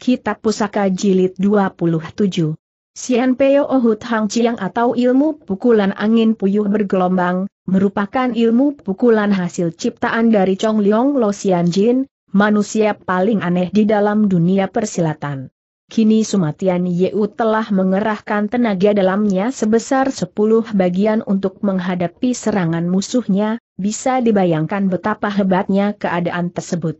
Kitab Pusaka Jilid 27. Sian Peo Ohut Hang Chiang atau ilmu pukulan angin puyuh bergelombang, merupakan ilmu pukulan hasil ciptaan dari Chong Leong Lo Sian Jin, manusia paling aneh di dalam dunia persilatan. Kini Sumatian Yeu telah mengerahkan tenaga dalamnya sebesar 10 bagian untuk menghadapi serangan musuhnya, bisa dibayangkan betapa hebatnya keadaan tersebut.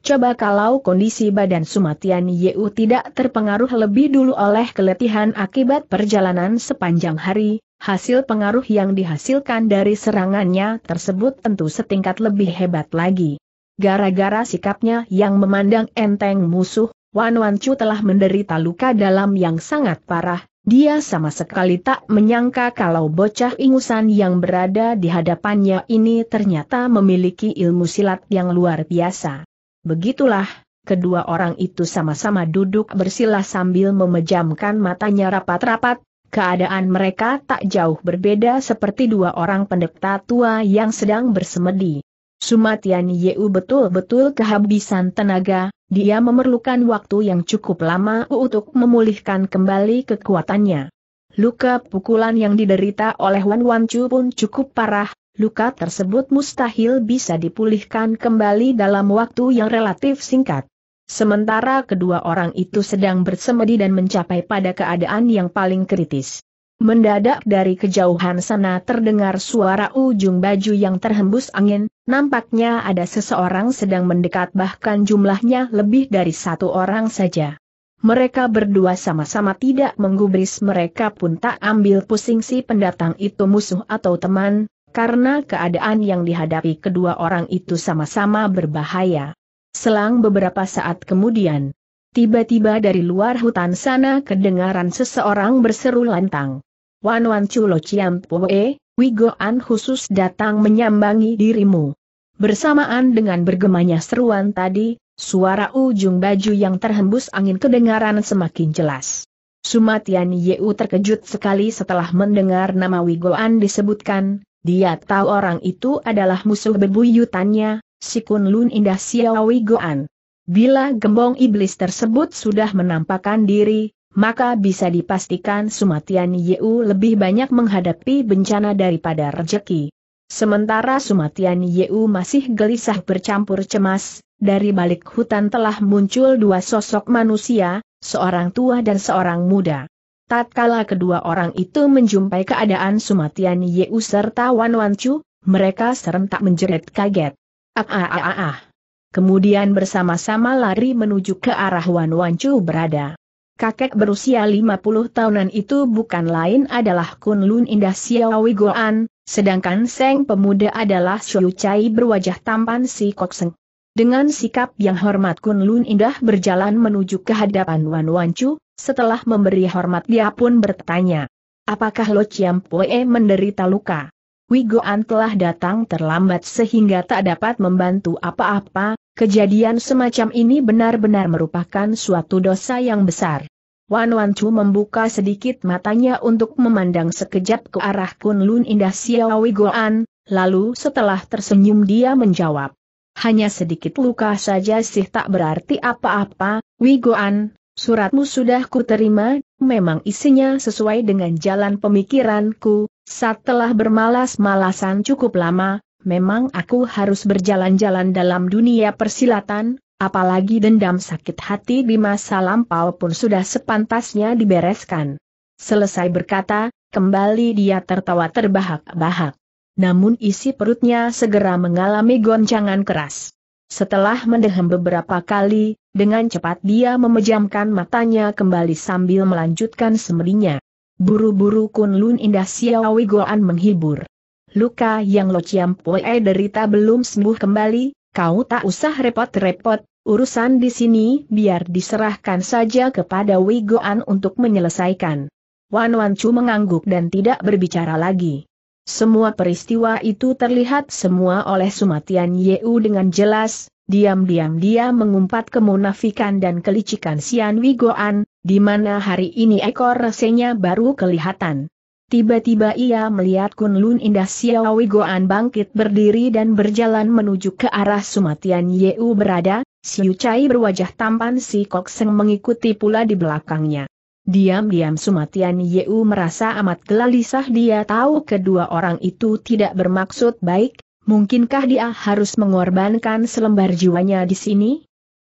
Coba kalau kondisi badan Sumatian Yeu tidak terpengaruh lebih dulu oleh keletihan akibat perjalanan sepanjang hari, hasil pengaruh yang dihasilkan dari serangannya tersebut tentu setingkat lebih hebat lagi. Gara-gara sikapnya yang memandang enteng musuh, Wan Wan Chu telah menderita luka dalam yang sangat parah, dia sama sekali tak menyangka kalau bocah ingusan yang berada di hadapannya ini ternyata memiliki ilmu silat yang luar biasa. Begitulah, kedua orang itu sama-sama duduk bersila sambil memejamkan matanya rapat-rapat, keadaan mereka tak jauh berbeda seperti dua orang pendekta tua yang sedang bersemedi. Sumatian Yeu betul-betul kehabisan tenaga, dia memerlukan waktu yang cukup lama untuk memulihkan kembali kekuatannya. Luka pukulan yang diderita oleh Wan Wan Chu pun cukup parah, luka tersebut mustahil bisa dipulihkan kembali dalam waktu yang relatif singkat. Sementara kedua orang itu sedang bersemedi dan mencapai pada keadaan yang paling kritis. Mendadak dari kejauhan sana terdengar suara ujung baju yang terhembus angin, nampaknya ada seseorang sedang mendekat bahkan jumlahnya lebih dari satu orang saja. Mereka berdua sama-sama tidak menggubris mereka pun tak ambil pusing si pendatang itu musuh atau teman, karena keadaan yang dihadapi kedua orang itu sama-sama berbahaya. Selang beberapa saat kemudian, tiba-tiba dari luar hutan sana kedengaran seseorang berseru lantang. Wan Wan Chulo Chiam Pue, Wigoan khusus datang menyambangi dirimu. Bersamaan dengan bergemanya seruan tadi, suara ujung baju yang terhembus angin kedengaran semakin jelas. Sumatian Yeu terkejut sekali setelah mendengar nama Wigoan disebutkan, dia tahu orang itu adalah musuh bebuyutannya, si Lun Indah Siawi Goan. Bila gembong iblis tersebut sudah menampakkan diri, maka bisa dipastikan Sumatian Yeu lebih banyak menghadapi bencana daripada rejeki. Sementara Sumatian Yeu masih gelisah bercampur cemas, dari balik hutan telah muncul dua sosok manusia, seorang tua dan seorang muda. Tatkala kedua orang itu menjumpai keadaan Sumatian Yeu serta Wan Wan Chu, mereka serentak menjerit kaget. Ah ah, ah ah ah Kemudian bersama-sama lari menuju ke arah Wan Wan Chu berada. Kakek berusia 50 tahunan itu bukan lain adalah Kun Lun Indah Xiaowi Goan, sedangkan Seng pemuda adalah Xiu Chai berwajah tampan si Kok Seng. Dengan sikap yang hormat Kun Lun Indah berjalan menuju ke hadapan Wan Wancu, setelah memberi hormat dia pun bertanya. Apakah Lo Chiam Poe menderita luka? Wigoan telah datang terlambat sehingga tak dapat membantu apa-apa, kejadian semacam ini benar-benar merupakan suatu dosa yang besar. Wan Wancu membuka sedikit matanya untuk memandang sekejap ke arah Kun Lun Indah Xiao Wigoan, lalu setelah tersenyum dia menjawab. Hanya sedikit luka saja sih tak berarti apa-apa, Wigoan, suratmu sudah kuterima, memang isinya sesuai dengan jalan pemikiranku, setelah bermalas-malasan cukup lama, memang aku harus berjalan-jalan dalam dunia persilatan, apalagi dendam sakit hati di masa lampau pun sudah sepantasnya dibereskan. Selesai berkata, kembali dia tertawa terbahak-bahak namun isi perutnya segera mengalami goncangan keras. Setelah mendehem beberapa kali, dengan cepat dia memejamkan matanya kembali sambil melanjutkan semerinya. Buru-buru Kun Lun Indah Siawi Goan menghibur. Luka yang Lo Chiam Poe derita belum sembuh kembali, kau tak usah repot-repot, urusan di sini biar diserahkan saja kepada Wigoan untuk menyelesaikan. Wan Wan Chu mengangguk dan tidak berbicara lagi. Semua peristiwa itu terlihat semua oleh Sumatian Yeu dengan jelas, diam-diam dia mengumpat kemunafikan dan kelicikan Sian Wigoan, di mana hari ini ekor resenya baru kelihatan. Tiba-tiba ia melihat Kunlun Indah Xiao Wigoan bangkit berdiri dan berjalan menuju ke arah Sumatian Yeu berada, Siu Chai berwajah tampan si Kok Seng mengikuti pula di belakangnya. Diam-diam Sumatian Yeu merasa amat gelisah dia tahu kedua orang itu tidak bermaksud baik, mungkinkah dia harus mengorbankan selembar jiwanya di sini?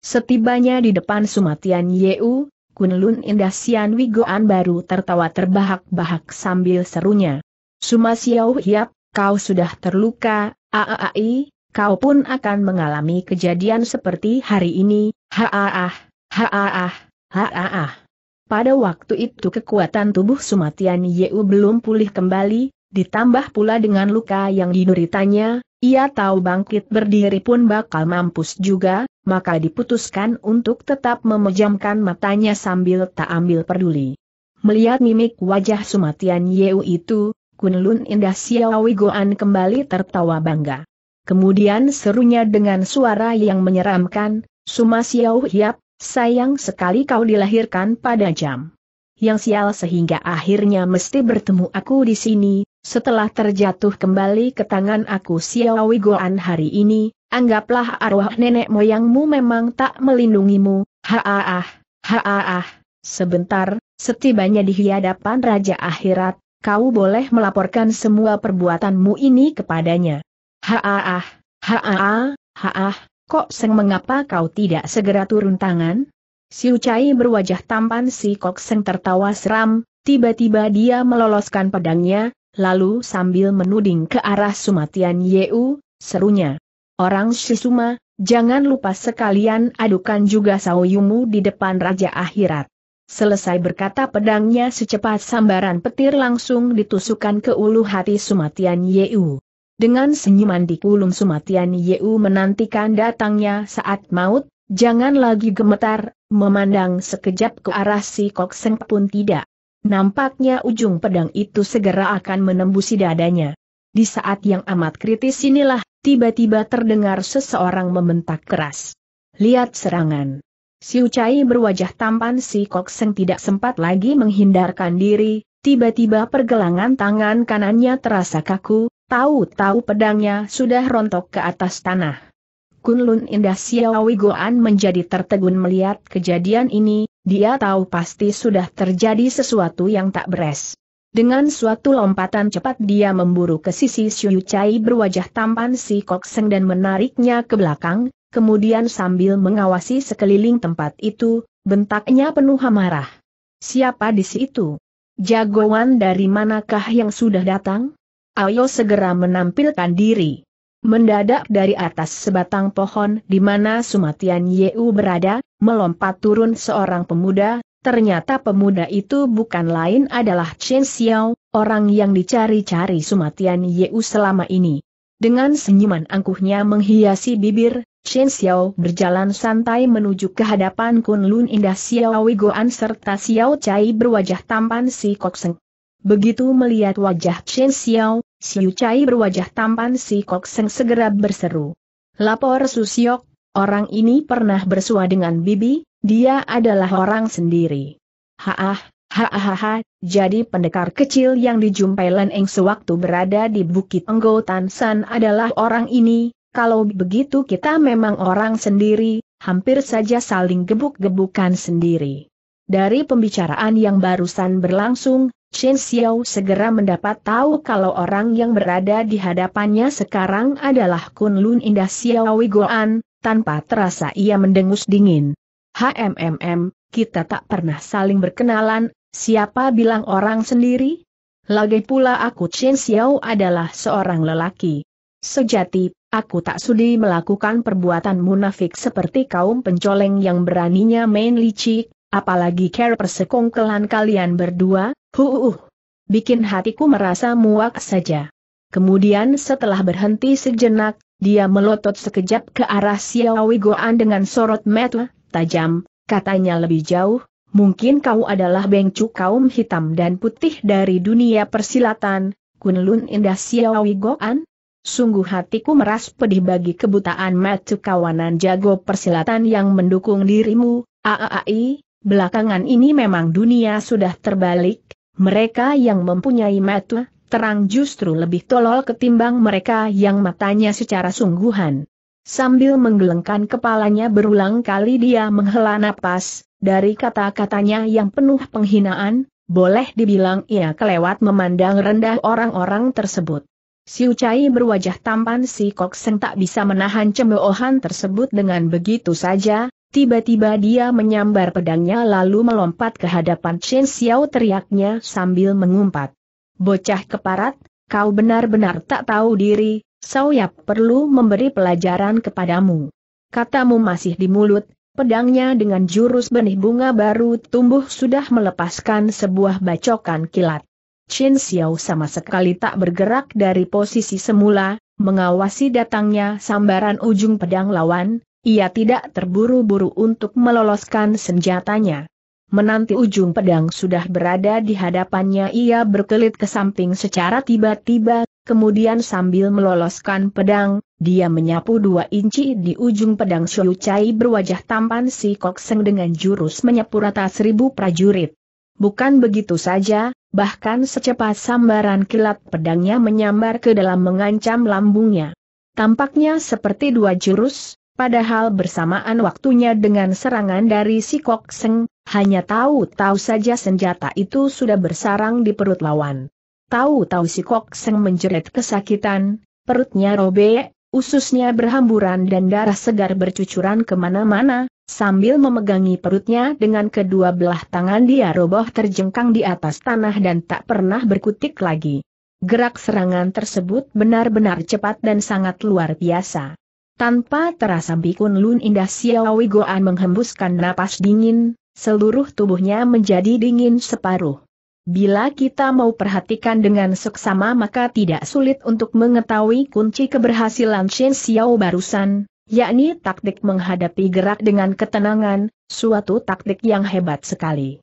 Setibanya di depan Sumatian Yeu, Kunlun Indah Sian Wigoan baru tertawa terbahak-bahak sambil serunya. Sumasiau Hiap, kau sudah terluka, aaai, kau pun akan mengalami kejadian seperti hari ini, haaah, haaah, haaah. Pada waktu itu kekuatan tubuh Sumatian Yeu belum pulih kembali, ditambah pula dengan luka yang dideritanya, ia tahu bangkit berdiri pun bakal mampus juga, maka diputuskan untuk tetap memejamkan matanya sambil tak ambil peduli. Melihat mimik wajah Sumatian Yeu itu, Kunlun Indah Xiaowi Goan kembali tertawa bangga. Kemudian serunya dengan suara yang menyeramkan, Suma Xiao Hiap, Sayang sekali kau dilahirkan pada jam yang sial sehingga akhirnya mesti bertemu aku di sini, setelah terjatuh kembali ke tangan aku Xiaowi Goan hari ini, anggaplah arwah nenek moyangmu memang tak melindungimu, haaah, haaah, sebentar, setibanya di hadapan Raja Akhirat, kau boleh melaporkan semua perbuatanmu ini kepadanya. Haaah, haaah, haaah, Kok Seng mengapa kau tidak segera turun tangan? Siucai Ucai berwajah tampan si Kok Seng tertawa seram, tiba-tiba dia meloloskan pedangnya, lalu sambil menuding ke arah Sumatian Yeu, serunya. Orang Shisuma, jangan lupa sekalian adukan juga yungmu di depan Raja Akhirat. Selesai berkata pedangnya secepat sambaran petir langsung ditusukkan ke ulu hati Sumatian Yeu. Dengan senyuman di kulum Sumatian Yeu menantikan datangnya saat maut, jangan lagi gemetar, memandang sekejap ke arah si Kok Seng pun tidak. Nampaknya ujung pedang itu segera akan menembusi dadanya. Di saat yang amat kritis inilah, tiba-tiba terdengar seseorang membentak keras. Lihat serangan. Si Ucai berwajah tampan si Kok Seng tidak sempat lagi menghindarkan diri, tiba-tiba pergelangan tangan kanannya terasa kaku, Tahu-tahu pedangnya sudah rontok ke atas tanah. Kunlun Indah Xiaowi Goan menjadi tertegun melihat kejadian ini, dia tahu pasti sudah terjadi sesuatu yang tak beres. Dengan suatu lompatan cepat dia memburu ke sisi Xiu Chai berwajah tampan si Kok Seng dan menariknya ke belakang, kemudian sambil mengawasi sekeliling tempat itu, bentaknya penuh amarah. Siapa di situ? Jagoan dari manakah yang sudah datang? ayo segera menampilkan diri. Mendadak dari atas sebatang pohon di mana Sumatian Yeu berada, melompat turun seorang pemuda, ternyata pemuda itu bukan lain adalah Chen Xiao, orang yang dicari-cari Sumatian Yeu selama ini. Dengan senyuman angkuhnya menghiasi bibir, Chen Xiao berjalan santai menuju ke hadapan Kun Lun Indah Xiao Wigoan serta Xiao Cai berwajah tampan si Kok Seng. Begitu melihat wajah Chen Xiao, Siu Chai berwajah tampan si Kok Seng segera berseru. Lapor Susiok, orang ini pernah bersua dengan Bibi, dia adalah orang sendiri. Haah, haahaha, jadi pendekar kecil yang dijumpai Len Eng sewaktu berada di Bukit Enggo Tan San adalah orang ini, kalau begitu kita memang orang sendiri, hampir saja saling gebuk-gebukan sendiri. Dari pembicaraan yang barusan berlangsung, Chen Xiao segera mendapat tahu kalau orang yang berada di hadapannya sekarang adalah Kunlun Indah Xiao Wigoan, tanpa terasa ia mendengus dingin. HMMM, kita tak pernah saling berkenalan, siapa bilang orang sendiri? Lagi pula aku Chen Xiao adalah seorang lelaki. Sejati, aku tak sudi melakukan perbuatan munafik seperti kaum pencoleng yang beraninya main licik, Apalagi care persekongkelan kalian berdua, huuuh. Bikin hatiku merasa muak saja. Kemudian setelah berhenti sejenak, dia melotot sekejap ke arah Xiaowi Goan dengan sorot mata tajam, katanya lebih jauh, mungkin kau adalah bengcu kaum hitam dan putih dari dunia persilatan, Kunlun Indah Xiaowi Goan? Sungguh hatiku meras pedih bagi kebutaan mata kawanan jago persilatan yang mendukung dirimu, aaai, belakangan ini memang dunia sudah terbalik, mereka yang mempunyai mata terang justru lebih tolol ketimbang mereka yang matanya secara sungguhan. Sambil menggelengkan kepalanya berulang kali dia menghela napas, dari kata-katanya yang penuh penghinaan, boleh dibilang ia kelewat memandang rendah orang-orang tersebut. Si Ucai berwajah tampan si kok Seng tak bisa menahan cemoohan tersebut dengan begitu saja, Tiba-tiba dia menyambar pedangnya lalu melompat ke hadapan Chen Xiao teriaknya sambil mengumpat. Bocah keparat, kau benar-benar tak tahu diri, Saoyap perlu memberi pelajaran kepadamu. Katamu masih di mulut, pedangnya dengan jurus benih bunga baru tumbuh sudah melepaskan sebuah bacokan kilat. Chen Xiao sama sekali tak bergerak dari posisi semula, mengawasi datangnya sambaran ujung pedang lawan, ia tidak terburu-buru untuk meloloskan senjatanya. Menanti ujung pedang sudah berada di hadapannya ia berkelit ke samping secara tiba-tiba, kemudian sambil meloloskan pedang, dia menyapu dua inci di ujung pedang Shou Chai berwajah tampan si Kok Seng dengan jurus menyapu rata seribu prajurit. Bukan begitu saja, bahkan secepat sambaran kilat pedangnya menyambar ke dalam mengancam lambungnya. Tampaknya seperti dua jurus, padahal bersamaan waktunya dengan serangan dari si Kok Seng, hanya tahu-tahu saja senjata itu sudah bersarang di perut lawan. Tahu-tahu si Kok Seng menjerit kesakitan, perutnya robek, ususnya berhamburan dan darah segar bercucuran kemana-mana, sambil memegangi perutnya dengan kedua belah tangan dia roboh terjengkang di atas tanah dan tak pernah berkutik lagi. Gerak serangan tersebut benar-benar cepat dan sangat luar biasa. Tanpa terasa Bikun Lun Indah Xiaowi Goan menghembuskan napas dingin, seluruh tubuhnya menjadi dingin separuh. Bila kita mau perhatikan dengan seksama maka tidak sulit untuk mengetahui kunci keberhasilan Shen Xiao barusan, yakni taktik menghadapi gerak dengan ketenangan, suatu taktik yang hebat sekali.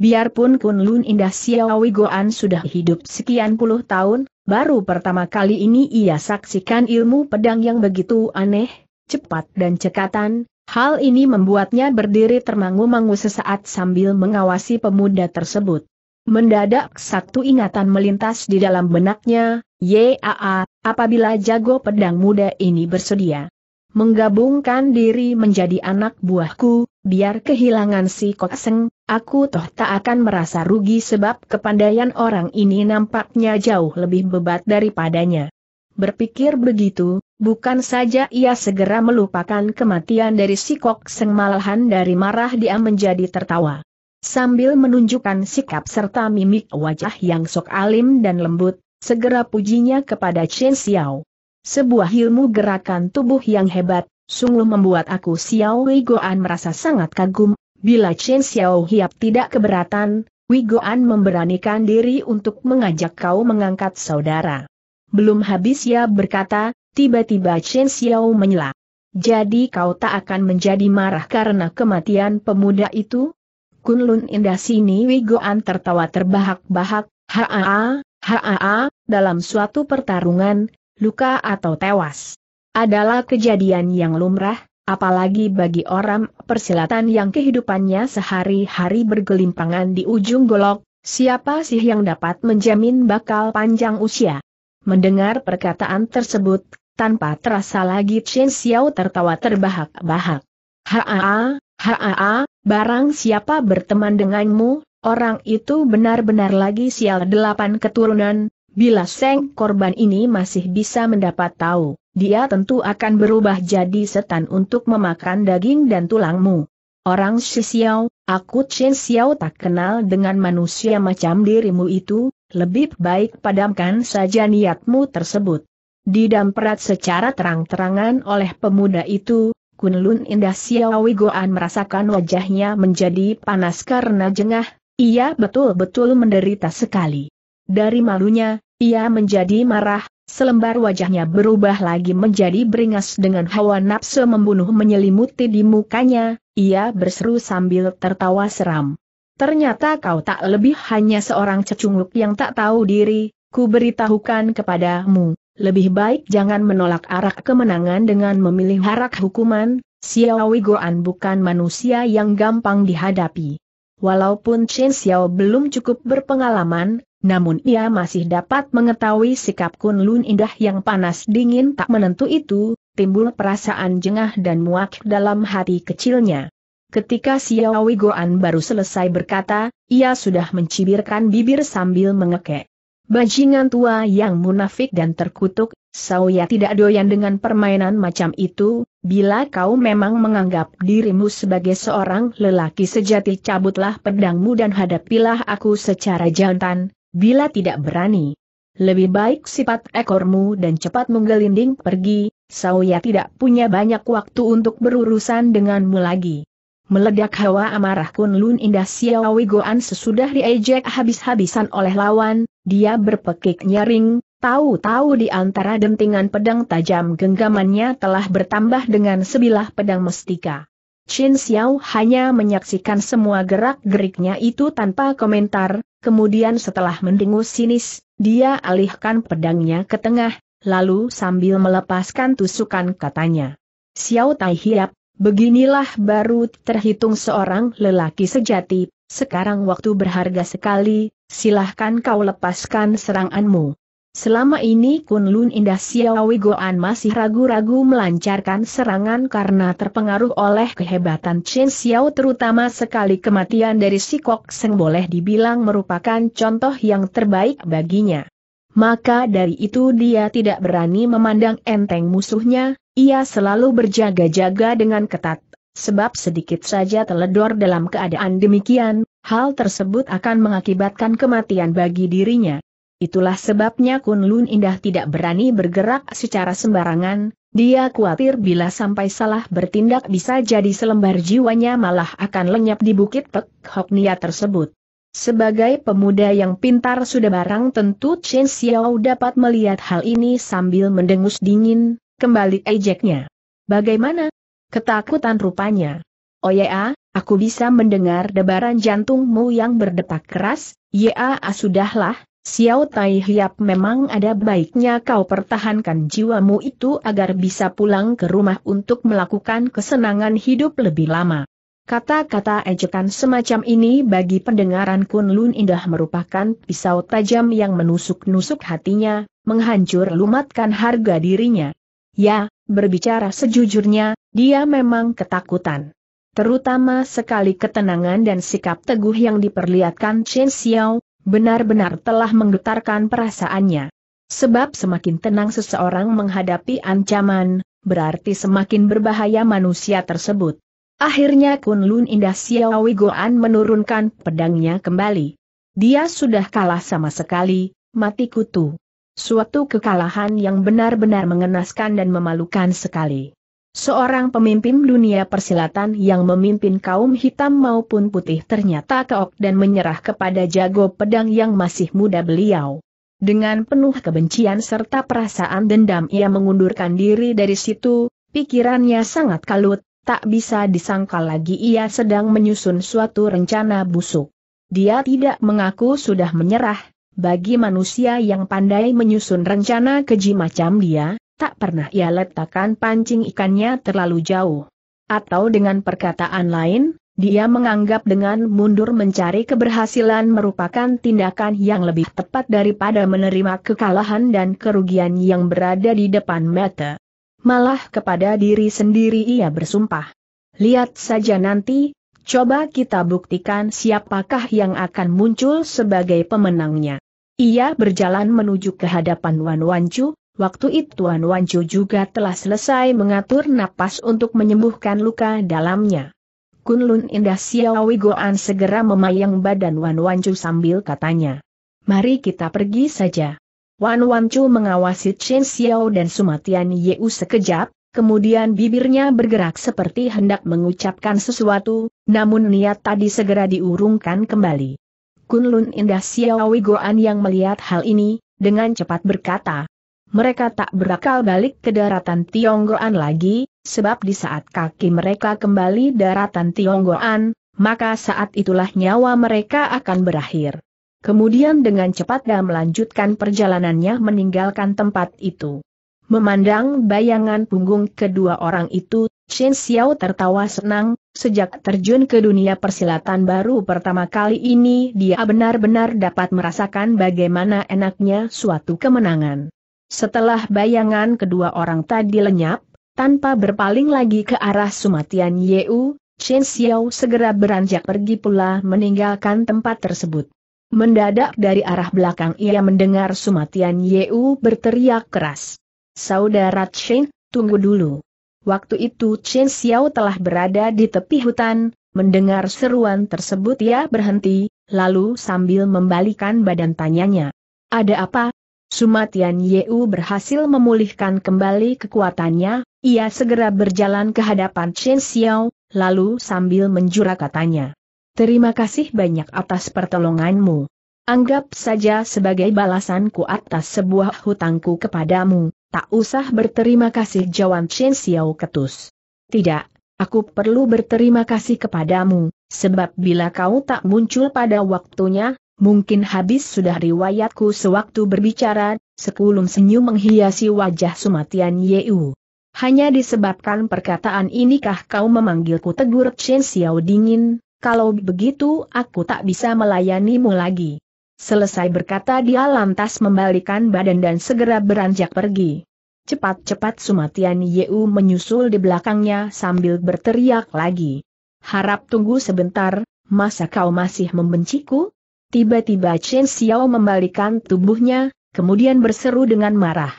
Biarpun Kunlun Indah Xiaowi Goan sudah hidup sekian puluh tahun, baru pertama kali ini ia saksikan ilmu pedang yang begitu aneh, cepat dan cekatan, hal ini membuatnya berdiri termangu-mangu sesaat sambil mengawasi pemuda tersebut. Mendadak satu ingatan melintas di dalam benaknya, Yaa, apabila jago pedang muda ini bersedia menggabungkan diri menjadi anak buahku, biar kehilangan si Seng aku toh tak akan merasa rugi sebab kepandaian orang ini nampaknya jauh lebih bebat daripadanya. Berpikir begitu, bukan saja ia segera melupakan kematian dari Sikok Seng malahan dari marah dia menjadi tertawa. Sambil menunjukkan sikap serta mimik wajah yang sok alim dan lembut, segera pujinya kepada Chen Xiao. Sebuah ilmu gerakan tubuh yang hebat, sungguh membuat aku Xiao Wei Goan merasa sangat kagum, Bila Chen Xiao Hiap tidak keberatan, Wigoan memberanikan diri untuk mengajak kau mengangkat saudara. Belum habis ia berkata, tiba-tiba Chen Xiao menyela. Jadi kau tak akan menjadi marah karena kematian pemuda itu? Kunlun indah sini Wigoan tertawa terbahak-bahak, haa, haa, dalam suatu pertarungan, luka atau tewas. Adalah kejadian yang lumrah, apalagi bagi orang persilatan yang kehidupannya sehari-hari bergelimpangan di ujung golok, siapa sih yang dapat menjamin bakal panjang usia? Mendengar perkataan tersebut, tanpa terasa lagi Chen Xiao tertawa terbahak-bahak. Haa, haa, barang siapa berteman denganmu, orang itu benar-benar lagi sial delapan keturunan, bila Seng korban ini masih bisa mendapat tahu dia tentu akan berubah jadi setan untuk memakan daging dan tulangmu. Orang Xiao, aku Chen Xiao tak kenal dengan manusia macam dirimu itu, lebih baik padamkan saja niatmu tersebut. Didamperat secara terang-terangan oleh pemuda itu, Kunlun Indah Wei Goan merasakan wajahnya menjadi panas karena jengah, ia betul-betul menderita sekali. Dari malunya, ia menjadi marah, Selembar wajahnya berubah lagi menjadi beringas dengan hawa nafsu membunuh menyelimuti di mukanya, ia berseru sambil tertawa seram. Ternyata kau tak lebih hanya seorang cecunguk yang tak tahu diri, ku beritahukan kepadamu, lebih baik jangan menolak arak kemenangan dengan memilih arak hukuman, Xiaowi Goan bukan manusia yang gampang dihadapi. Walaupun Chen Xiao belum cukup berpengalaman, namun ia masih dapat mengetahui sikap Kun Lun indah yang panas dingin tak menentu itu, timbul perasaan jengah dan muak dalam hati kecilnya. Ketika Xiaowi Goan baru selesai berkata, ia sudah mencibirkan bibir sambil mengekek. Bajingan tua yang munafik dan terkutuk, Saya tidak doyan dengan permainan macam itu, bila kau memang menganggap dirimu sebagai seorang lelaki sejati cabutlah pedangmu dan hadapilah aku secara jantan, Bila tidak berani, lebih baik sifat ekormu dan cepat menggelinding pergi, Sauya tidak punya banyak waktu untuk berurusan denganmu lagi. Meledak hawa amarah Kunlun Indah Siawi Goan sesudah diejek habis-habisan oleh lawan, dia berpekik nyaring, tahu-tahu di antara dentingan pedang tajam genggamannya telah bertambah dengan sebilah pedang mestika. Chin Xiao hanya menyaksikan semua gerak-geriknya itu tanpa komentar, kemudian setelah mendengus sinis, dia alihkan pedangnya ke tengah, lalu sambil melepaskan tusukan katanya. Xiao Tai Hiap, beginilah baru terhitung seorang lelaki sejati, sekarang waktu berharga sekali, silahkan kau lepaskan seranganmu. Selama ini Kunlun Indah Xiaowi Goan masih ragu-ragu melancarkan serangan karena terpengaruh oleh kehebatan Chen Xiao terutama sekali kematian dari si Kok Seng boleh dibilang merupakan contoh yang terbaik baginya. Maka dari itu dia tidak berani memandang enteng musuhnya, ia selalu berjaga-jaga dengan ketat, sebab sedikit saja teledor dalam keadaan demikian, hal tersebut akan mengakibatkan kematian bagi dirinya. Itulah sebabnya Kun Lun Indah tidak berani bergerak secara sembarangan, dia khawatir bila sampai salah bertindak bisa jadi selembar jiwanya malah akan lenyap di bukit Pek Hok Nia tersebut. Sebagai pemuda yang pintar sudah barang tentu Chen Xiao dapat melihat hal ini sambil mendengus dingin, kembali ejeknya. Bagaimana? Ketakutan rupanya. Oh ya, aku bisa mendengar debaran jantungmu yang berdetak keras, ya sudahlah, Xiao Tai Hiap memang ada baiknya kau pertahankan jiwamu itu agar bisa pulang ke rumah untuk melakukan kesenangan hidup lebih lama. Kata-kata ejekan semacam ini bagi pendengaran Kunlun indah merupakan pisau tajam yang menusuk-nusuk hatinya, menghancur lumatkan harga dirinya. Ya, berbicara sejujurnya, dia memang ketakutan. Terutama sekali ketenangan dan sikap teguh yang diperlihatkan Chen Xiao, benar-benar telah menggetarkan perasaannya. Sebab semakin tenang seseorang menghadapi ancaman, berarti semakin berbahaya manusia tersebut. Akhirnya Kun Lun Indah Xiaowi Goan menurunkan pedangnya kembali. Dia sudah kalah sama sekali, mati kutu. Suatu kekalahan yang benar-benar mengenaskan dan memalukan sekali. Seorang pemimpin dunia persilatan yang memimpin kaum hitam maupun putih ternyata keok dan menyerah kepada jago pedang yang masih muda beliau. Dengan penuh kebencian serta perasaan dendam ia mengundurkan diri dari situ, pikirannya sangat kalut, tak bisa disangkal lagi ia sedang menyusun suatu rencana busuk. Dia tidak mengaku sudah menyerah, bagi manusia yang pandai menyusun rencana keji macam dia, tak pernah ia letakkan pancing ikannya terlalu jauh. Atau dengan perkataan lain, dia menganggap dengan mundur mencari keberhasilan merupakan tindakan yang lebih tepat daripada menerima kekalahan dan kerugian yang berada di depan mata. Malah kepada diri sendiri ia bersumpah. Lihat saja nanti, coba kita buktikan siapakah yang akan muncul sebagai pemenangnya. Ia berjalan menuju ke hadapan Wan Wancu, Waktu itu Tuan Chu juga telah selesai mengatur napas untuk menyembuhkan luka dalamnya. Kunlun Indah Siawi Goan segera memayang badan Wan Chu sambil katanya. Mari kita pergi saja. Wan Chu mengawasi Chen Xiao dan Sumatian Yeu sekejap, kemudian bibirnya bergerak seperti hendak mengucapkan sesuatu, namun niat tadi segera diurungkan kembali. Kunlun Indah Siawi Goan yang melihat hal ini, dengan cepat berkata, mereka tak berakal balik ke daratan Tionggoan lagi, sebab di saat kaki mereka kembali daratan Tionggoan, maka saat itulah nyawa mereka akan berakhir. Kemudian dengan cepat dia melanjutkan perjalanannya meninggalkan tempat itu. Memandang bayangan punggung kedua orang itu, Shen Xiao tertawa senang, sejak terjun ke dunia persilatan baru pertama kali ini dia benar-benar dapat merasakan bagaimana enaknya suatu kemenangan. Setelah bayangan kedua orang tadi lenyap, tanpa berpaling lagi ke arah Sumatian Yeu, Chen Xiao segera beranjak pergi pula meninggalkan tempat tersebut. Mendadak dari arah belakang ia mendengar Sumatian Yeu berteriak keras. Saudara Chen, tunggu dulu. Waktu itu Chen Xiao telah berada di tepi hutan, mendengar seruan tersebut ia berhenti, lalu sambil membalikan badan tanyanya. Ada apa, Sumatian Yeu berhasil memulihkan kembali kekuatannya, ia segera berjalan ke hadapan Chen Xiao, lalu sambil menjura katanya. Terima kasih banyak atas pertolonganmu. Anggap saja sebagai balasanku atas sebuah hutangku kepadamu, tak usah berterima kasih Jawab Chen Xiao ketus. Tidak, aku perlu berterima kasih kepadamu, sebab bila kau tak muncul pada waktunya, Mungkin habis sudah riwayatku sewaktu berbicara, sekulum senyum menghiasi wajah Sumatian Yeu. Hanya disebabkan perkataan inikah kau memanggilku tegur Chen Xiao dingin, kalau begitu aku tak bisa melayanimu lagi. Selesai berkata dia lantas membalikan badan dan segera beranjak pergi. Cepat-cepat Sumatian Yeu menyusul di belakangnya sambil berteriak lagi. Harap tunggu sebentar, masa kau masih membenciku? Tiba-tiba Chen Xiao membalikan tubuhnya, kemudian berseru dengan marah.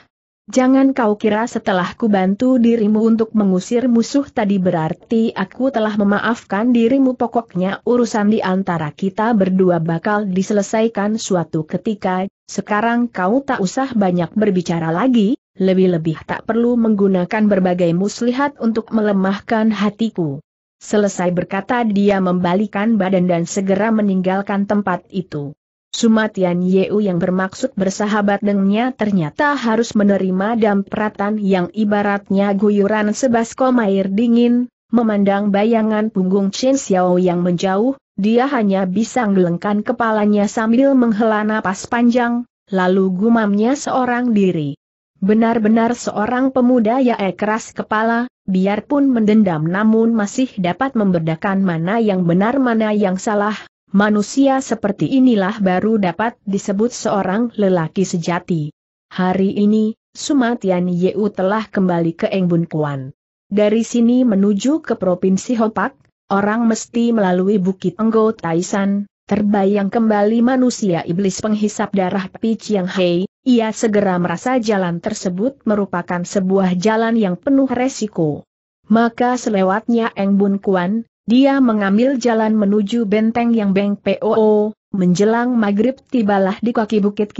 Jangan kau kira setelah ku bantu dirimu untuk mengusir musuh tadi berarti aku telah memaafkan dirimu pokoknya urusan di antara kita berdua bakal diselesaikan suatu ketika, sekarang kau tak usah banyak berbicara lagi, lebih-lebih tak perlu menggunakan berbagai muslihat untuk melemahkan hatiku. Selesai berkata dia membalikan badan dan segera meninggalkan tempat itu. Sumatian Yeu yang bermaksud bersahabat dengannya ternyata harus menerima dampratan yang ibaratnya guyuran sebaskom air dingin, memandang bayangan punggung Chen Xiao yang menjauh, dia hanya bisa ngelengkan kepalanya sambil menghela napas panjang, lalu gumamnya seorang diri. Benar-benar seorang pemuda yang eh, keras kepala, biarpun mendendam namun masih dapat membedakan mana yang benar mana yang salah, manusia seperti inilah baru dapat disebut seorang lelaki sejati. Hari ini, Sumatian Yeu telah kembali ke Engbun Kuan. Dari sini menuju ke Provinsi Hopak, orang mesti melalui Bukit Enggo Taisan, terbayang kembali manusia iblis penghisap darah Pi Chiang Hei, ia segera merasa jalan tersebut merupakan sebuah jalan yang penuh resiko. Maka selewatnya Eng Bun Kuan, dia mengambil jalan menuju benteng yang Beng Poo, menjelang maghrib tibalah di kaki bukit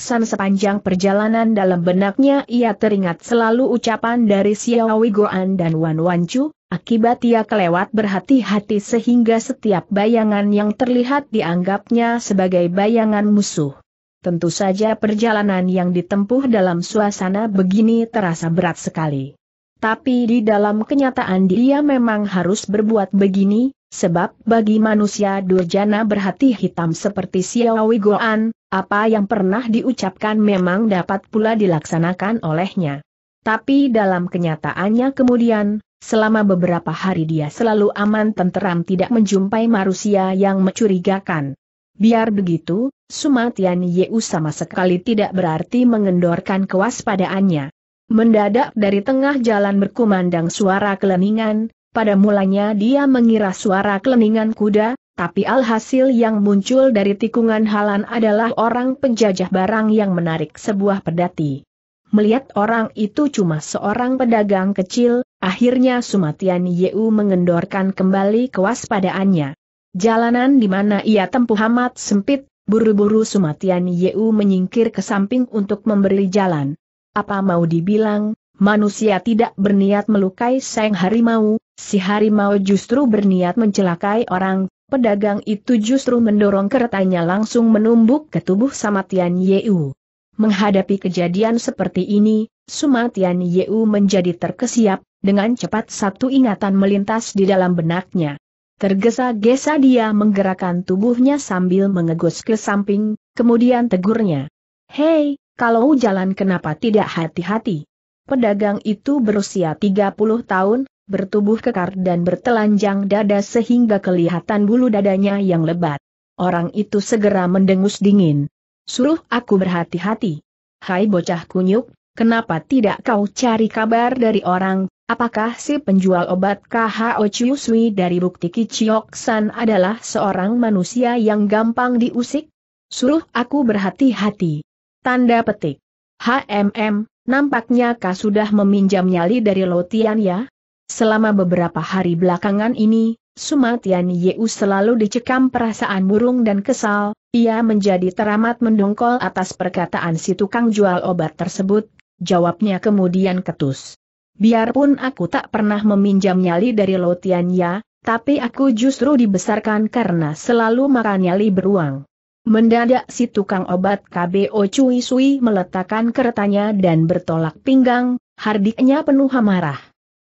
San sepanjang perjalanan dalam benaknya ia teringat selalu ucapan dari Xiaowi Goan dan Wan Wancu, akibat ia kelewat berhati-hati sehingga setiap bayangan yang terlihat dianggapnya sebagai bayangan musuh. Tentu saja perjalanan yang ditempuh dalam suasana begini terasa berat sekali. Tapi di dalam kenyataan dia memang harus berbuat begini, sebab bagi manusia durjana berhati hitam seperti Siawi Goan, apa yang pernah diucapkan memang dapat pula dilaksanakan olehnya. Tapi dalam kenyataannya kemudian, selama beberapa hari dia selalu aman tenteram tidak menjumpai manusia yang mencurigakan. Biar begitu, Sumatian Yeu sama sekali tidak berarti mengendorkan kewaspadaannya. Mendadak dari tengah jalan berkumandang suara keleningan, pada mulanya dia mengira suara keleningan kuda, tapi alhasil yang muncul dari tikungan halan adalah orang penjajah barang yang menarik sebuah pedati. Melihat orang itu cuma seorang pedagang kecil, akhirnya Sumatian Yeu mengendorkan kembali kewaspadaannya. Jalanan di mana ia tempuh amat sempit, buru-buru Sumatian Yeu menyingkir ke samping untuk memberi jalan. Apa mau dibilang, manusia tidak berniat melukai sang harimau, si harimau justru berniat mencelakai orang, pedagang itu justru mendorong keretanya langsung menumbuk ke tubuh Sumatian Yeu. Menghadapi kejadian seperti ini, Sumatian Yeu menjadi terkesiap, dengan cepat satu ingatan melintas di dalam benaknya. Tergesa-gesa dia menggerakkan tubuhnya sambil mengegus ke samping, kemudian tegurnya. Hei, kalau jalan kenapa tidak hati-hati? Pedagang itu berusia 30 tahun, bertubuh kekar dan bertelanjang dada sehingga kelihatan bulu dadanya yang lebat. Orang itu segera mendengus dingin. Suruh aku berhati-hati. Hai bocah kunyuk, kenapa tidak kau cari kabar dari orang, Apakah si penjual obat KHO Chiusui dari bukti Kiciok San adalah seorang manusia yang gampang diusik? Suruh aku berhati-hati. Tanda petik. HMM, nampaknya kau sudah meminjam nyali dari Lotian ya? Selama beberapa hari belakangan ini, Sumatian Yeu selalu dicekam perasaan murung dan kesal, ia menjadi teramat mendongkol atas perkataan si tukang jual obat tersebut, jawabnya kemudian ketus. Biarpun aku tak pernah meminjam nyali dari Lotianya, tapi aku justru dibesarkan karena selalu makan nyali beruang. Mendadak si tukang obat KBO Cui Sui meletakkan keretanya dan bertolak pinggang, hardiknya penuh amarah.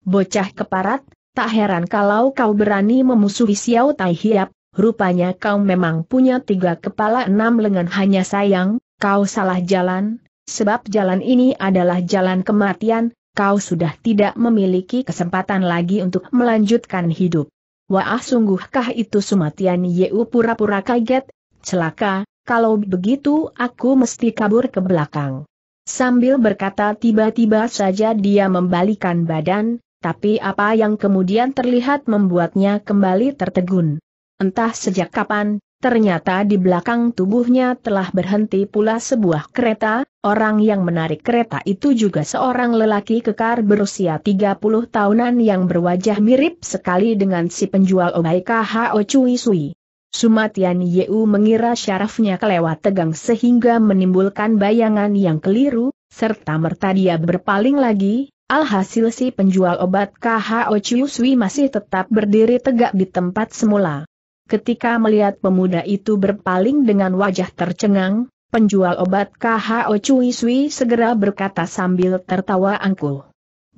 Bocah keparat, tak heran kalau kau berani memusuhi Xiao Tai Hiap, rupanya kau memang punya tiga kepala enam lengan hanya sayang, kau salah jalan, sebab jalan ini adalah jalan kematian, kau sudah tidak memiliki kesempatan lagi untuk melanjutkan hidup. Wah sungguhkah itu Sumatian Yeu pura-pura kaget, celaka, kalau begitu aku mesti kabur ke belakang. Sambil berkata tiba-tiba saja dia membalikan badan, tapi apa yang kemudian terlihat membuatnya kembali tertegun. Entah sejak kapan, Ternyata di belakang tubuhnya telah berhenti pula sebuah kereta, orang yang menarik kereta itu juga seorang lelaki kekar berusia 30 tahunan yang berwajah mirip sekali dengan si penjual obai KHO Cui Sui. Sumatian Yeu mengira syarafnya kelewat tegang sehingga menimbulkan bayangan yang keliru, serta merta dia berpaling lagi, alhasil si penjual obat KHO Cui Sui masih tetap berdiri tegak di tempat semula. Ketika melihat pemuda itu berpaling dengan wajah tercengang, penjual obat KHO Cui Sui segera berkata sambil tertawa angkuh.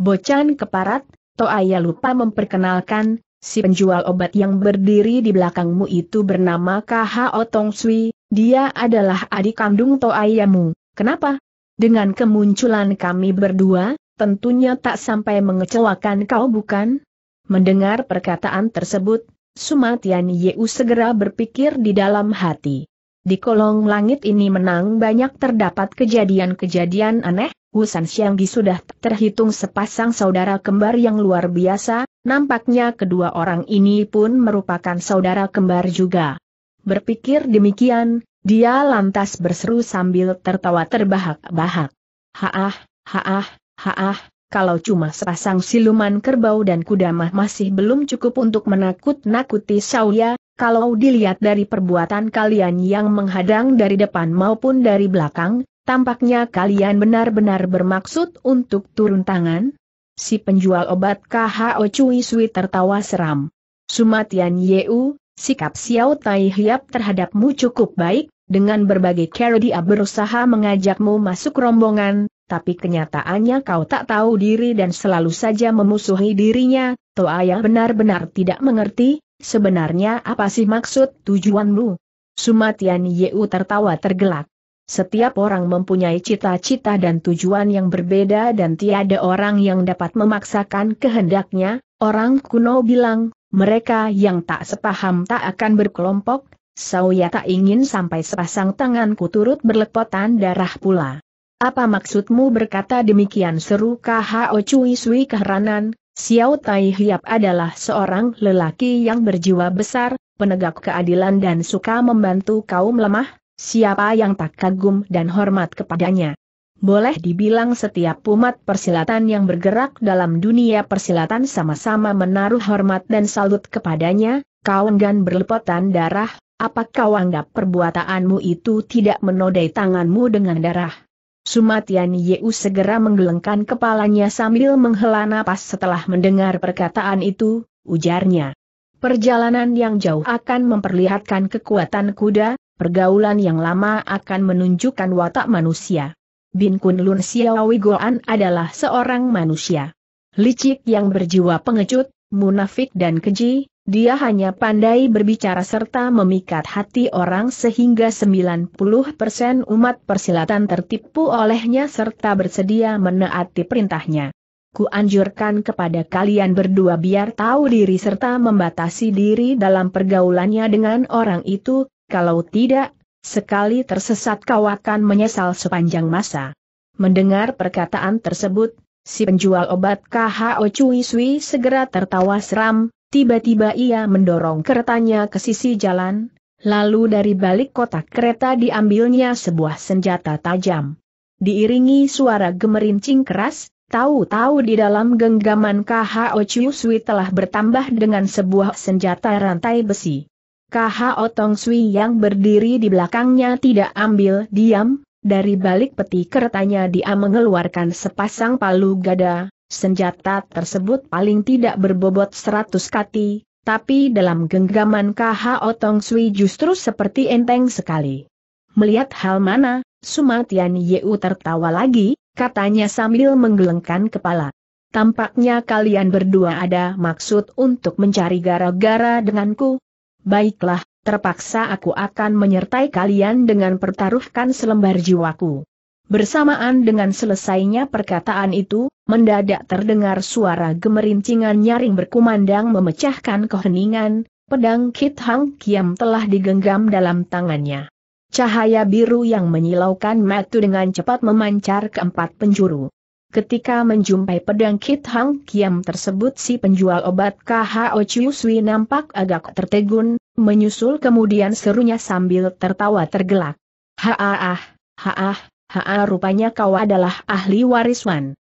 Bocan keparat, Toaya lupa memperkenalkan, si penjual obat yang berdiri di belakangmu itu bernama KHO Tong Sui, dia adalah adik kandung Toayamu. Kenapa? Dengan kemunculan kami berdua, tentunya tak sampai mengecewakan kau bukan? Mendengar perkataan tersebut, Sumatian Yeu segera berpikir di dalam hati. Di kolong langit ini menang banyak terdapat kejadian-kejadian aneh, Husan Xianggi sudah terhitung sepasang saudara kembar yang luar biasa, nampaknya kedua orang ini pun merupakan saudara kembar juga. Berpikir demikian, dia lantas berseru sambil tertawa terbahak-bahak. Haah, haah, haah, kalau cuma sepasang siluman kerbau dan kuda mah masih belum cukup untuk menakut-nakuti Sauya, kalau dilihat dari perbuatan kalian yang menghadang dari depan maupun dari belakang, tampaknya kalian benar-benar bermaksud untuk turun tangan? Si penjual obat KHO Cui Sui tertawa seram. Sumatian Yeu, sikap Xiao Tai Hiap terhadapmu cukup baik, dengan berbagai cara dia berusaha mengajakmu masuk rombongan, tapi kenyataannya kau tak tahu diri dan selalu saja memusuhi dirinya, Toa yang benar-benar tidak mengerti, sebenarnya apa sih maksud tujuanmu? Sumatian Yeu tertawa tergelak. Setiap orang mempunyai cita-cita dan tujuan yang berbeda dan tiada orang yang dapat memaksakan kehendaknya, orang kuno bilang, mereka yang tak sepaham tak akan berkelompok, Sauya tak ingin sampai sepasang tanganku turut berlepotan darah pula. Apa maksudmu berkata demikian seru K.H.O. Cui Sui keheranan, Xiao Tai Hiap adalah seorang lelaki yang berjiwa besar, penegak keadilan dan suka membantu kaum lemah, siapa yang tak kagum dan hormat kepadanya. Boleh dibilang setiap umat persilatan yang bergerak dalam dunia persilatan sama-sama menaruh hormat dan salut kepadanya, kau enggan berlepotan darah, apakah kau anggap perbuatanmu itu tidak menodai tanganmu dengan darah? Sumatian Yeu segera menggelengkan kepalanya sambil menghela napas setelah mendengar perkataan itu, ujarnya. Perjalanan yang jauh akan memperlihatkan kekuatan kuda, pergaulan yang lama akan menunjukkan watak manusia. Bin Kunlun Lun Xiaowi Goan adalah seorang manusia. Licik yang berjiwa pengecut, munafik dan keji, dia hanya pandai berbicara serta memikat hati orang sehingga 90% umat persilatan tertipu olehnya serta bersedia menaati perintahnya. Kuanjurkan kepada kalian berdua biar tahu diri serta membatasi diri dalam pergaulannya dengan orang itu, kalau tidak, sekali tersesat kau akan menyesal sepanjang masa. Mendengar perkataan tersebut, si penjual obat KHO Cui Sui segera tertawa seram, Tiba-tiba ia mendorong keretanya ke sisi jalan, lalu dari balik kotak kereta diambilnya sebuah senjata tajam. Diiringi suara gemerincing keras, Tahu-tahu di dalam genggaman KHO Chiu Sui telah bertambah dengan sebuah senjata rantai besi. KHO Tong Sui yang berdiri di belakangnya tidak ambil diam, dari balik peti keretanya dia mengeluarkan sepasang palu gada, Senjata tersebut paling tidak berbobot seratus kati, tapi dalam genggaman KH Otong Sui justru seperti enteng sekali. Melihat hal mana, Sumatian Yeu tertawa lagi, katanya sambil menggelengkan kepala. Tampaknya kalian berdua ada maksud untuk mencari gara-gara denganku. Baiklah, terpaksa aku akan menyertai kalian dengan pertaruhkan selembar jiwaku. Bersamaan dengan selesainya perkataan itu, mendadak terdengar suara gemerincingan nyaring berkumandang memecahkan keheningan, pedang Kit Hang Kiam telah digenggam dalam tangannya. Cahaya biru yang menyilaukan matu dengan cepat memancar ke empat penjuru. Ketika menjumpai pedang Kit Hang Kiam tersebut si penjual obat KHO Chiu Sui nampak agak tertegun, menyusul kemudian serunya sambil tertawa tergelak. Haah, haah, haah, rupanya kau adalah ahli wariswan.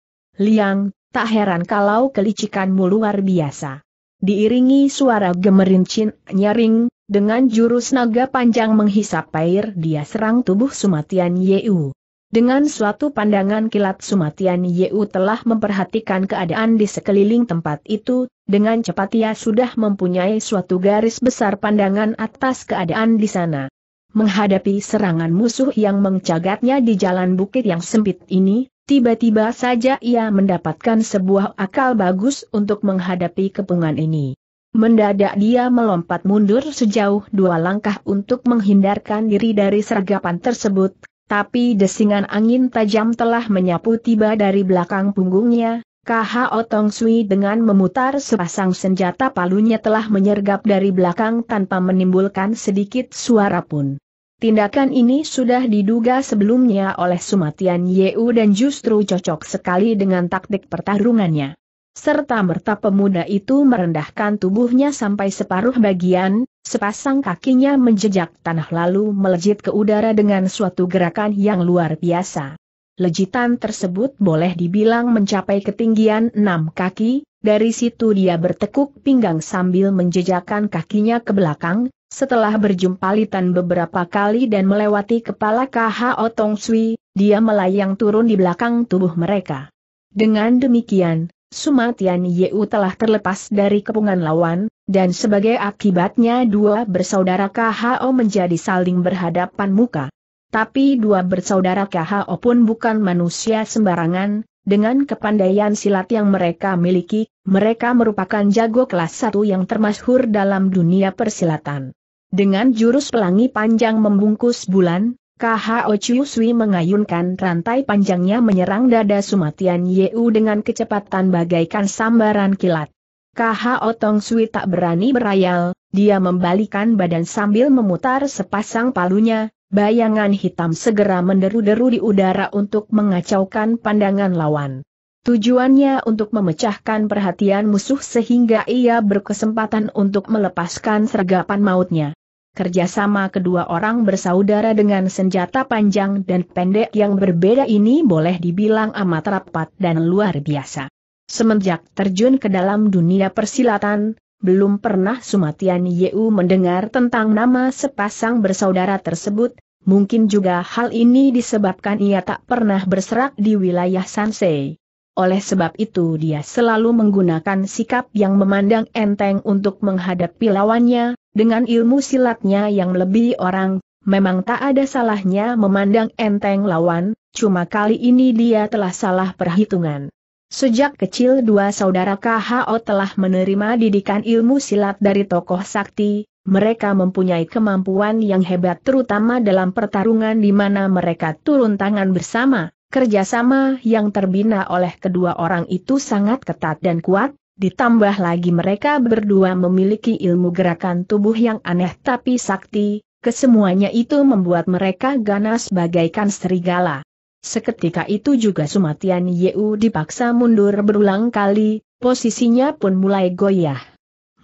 Liang, tak heran kalau kelicikanmu luar biasa. Diiringi suara gemerincin nyaring, dengan jurus naga panjang menghisap air dia serang tubuh Sumatian Yeu. Dengan suatu pandangan kilat Sumatian Yeu telah memperhatikan keadaan di sekeliling tempat itu, dengan cepat ia sudah mempunyai suatu garis besar pandangan atas keadaan di sana. Menghadapi serangan musuh yang mencagatnya di jalan bukit yang sempit ini, Tiba-tiba saja ia mendapatkan sebuah akal bagus untuk menghadapi kepungan ini. Mendadak dia melompat mundur sejauh dua langkah untuk menghindarkan diri dari sergapan tersebut, tapi desingan angin tajam telah menyapu tiba dari belakang punggungnya, KH Otong Sui dengan memutar sepasang senjata palunya telah menyergap dari belakang tanpa menimbulkan sedikit suara pun. Tindakan ini sudah diduga sebelumnya oleh Sumatian Yeu dan justru cocok sekali dengan taktik pertarungannya. Serta merta pemuda itu merendahkan tubuhnya sampai separuh bagian, sepasang kakinya menjejak tanah lalu melejit ke udara dengan suatu gerakan yang luar biasa. Lejitan tersebut boleh dibilang mencapai ketinggian enam kaki, dari situ dia bertekuk pinggang sambil menjejakkan kakinya ke belakang, setelah berjumpa Litan beberapa kali dan melewati kepala KH Otong Sui, dia melayang turun di belakang tubuh mereka. Dengan demikian, Sumatian Yeu telah terlepas dari kepungan lawan, dan sebagai akibatnya dua bersaudara KHO menjadi saling berhadapan muka. Tapi dua bersaudara KHO pun bukan manusia sembarangan, dengan kepandaian silat yang mereka miliki, mereka merupakan jago kelas satu yang termasyhur dalam dunia persilatan. Dengan jurus pelangi panjang membungkus bulan, KHO Chiu Sui mengayunkan rantai panjangnya menyerang dada Sumatian Yeu dengan kecepatan bagaikan sambaran kilat. KHO Tong Sui tak berani berayal, dia membalikan badan sambil memutar sepasang palunya, bayangan hitam segera menderu-deru di udara untuk mengacaukan pandangan lawan. Tujuannya untuk memecahkan perhatian musuh sehingga ia berkesempatan untuk melepaskan sergapan mautnya. Kerjasama kedua orang bersaudara dengan senjata panjang dan pendek yang berbeda ini boleh dibilang amat rapat dan luar biasa. Semenjak terjun ke dalam dunia persilatan, belum pernah Sumatian Yeu mendengar tentang nama sepasang bersaudara tersebut, mungkin juga hal ini disebabkan ia tak pernah berserak di wilayah Sansei oleh sebab itu dia selalu menggunakan sikap yang memandang enteng untuk menghadapi lawannya, dengan ilmu silatnya yang lebih orang, memang tak ada salahnya memandang enteng lawan, cuma kali ini dia telah salah perhitungan. Sejak kecil dua saudara KHO telah menerima didikan ilmu silat dari tokoh sakti, mereka mempunyai kemampuan yang hebat terutama dalam pertarungan di mana mereka turun tangan bersama. Kerjasama yang terbina oleh kedua orang itu sangat ketat dan kuat, ditambah lagi mereka berdua memiliki ilmu gerakan tubuh yang aneh tapi sakti, kesemuanya itu membuat mereka ganas bagaikan serigala. Seketika itu juga Sumatian Yeu dipaksa mundur berulang kali, posisinya pun mulai goyah.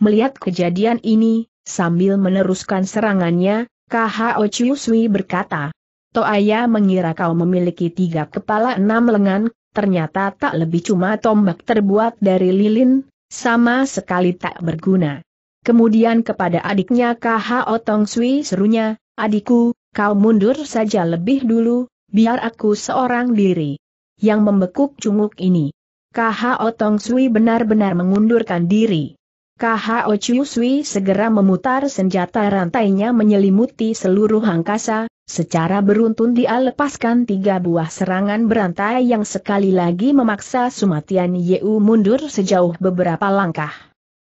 Melihat kejadian ini, sambil meneruskan serangannya, KHO Chiu berkata, Toaya mengira kau memiliki tiga kepala enam lengan, ternyata tak lebih cuma tombak terbuat dari lilin, sama sekali tak berguna. Kemudian kepada adiknya KH Otong Sui serunya, adikku, kau mundur saja lebih dulu, biar aku seorang diri. Yang membekuk cunguk ini. KH Otong Sui benar-benar mengundurkan diri. KHO Chiusui segera memutar senjata rantainya menyelimuti seluruh angkasa, secara beruntun dia lepaskan tiga buah serangan berantai yang sekali lagi memaksa Sumatian Yeu mundur sejauh beberapa langkah.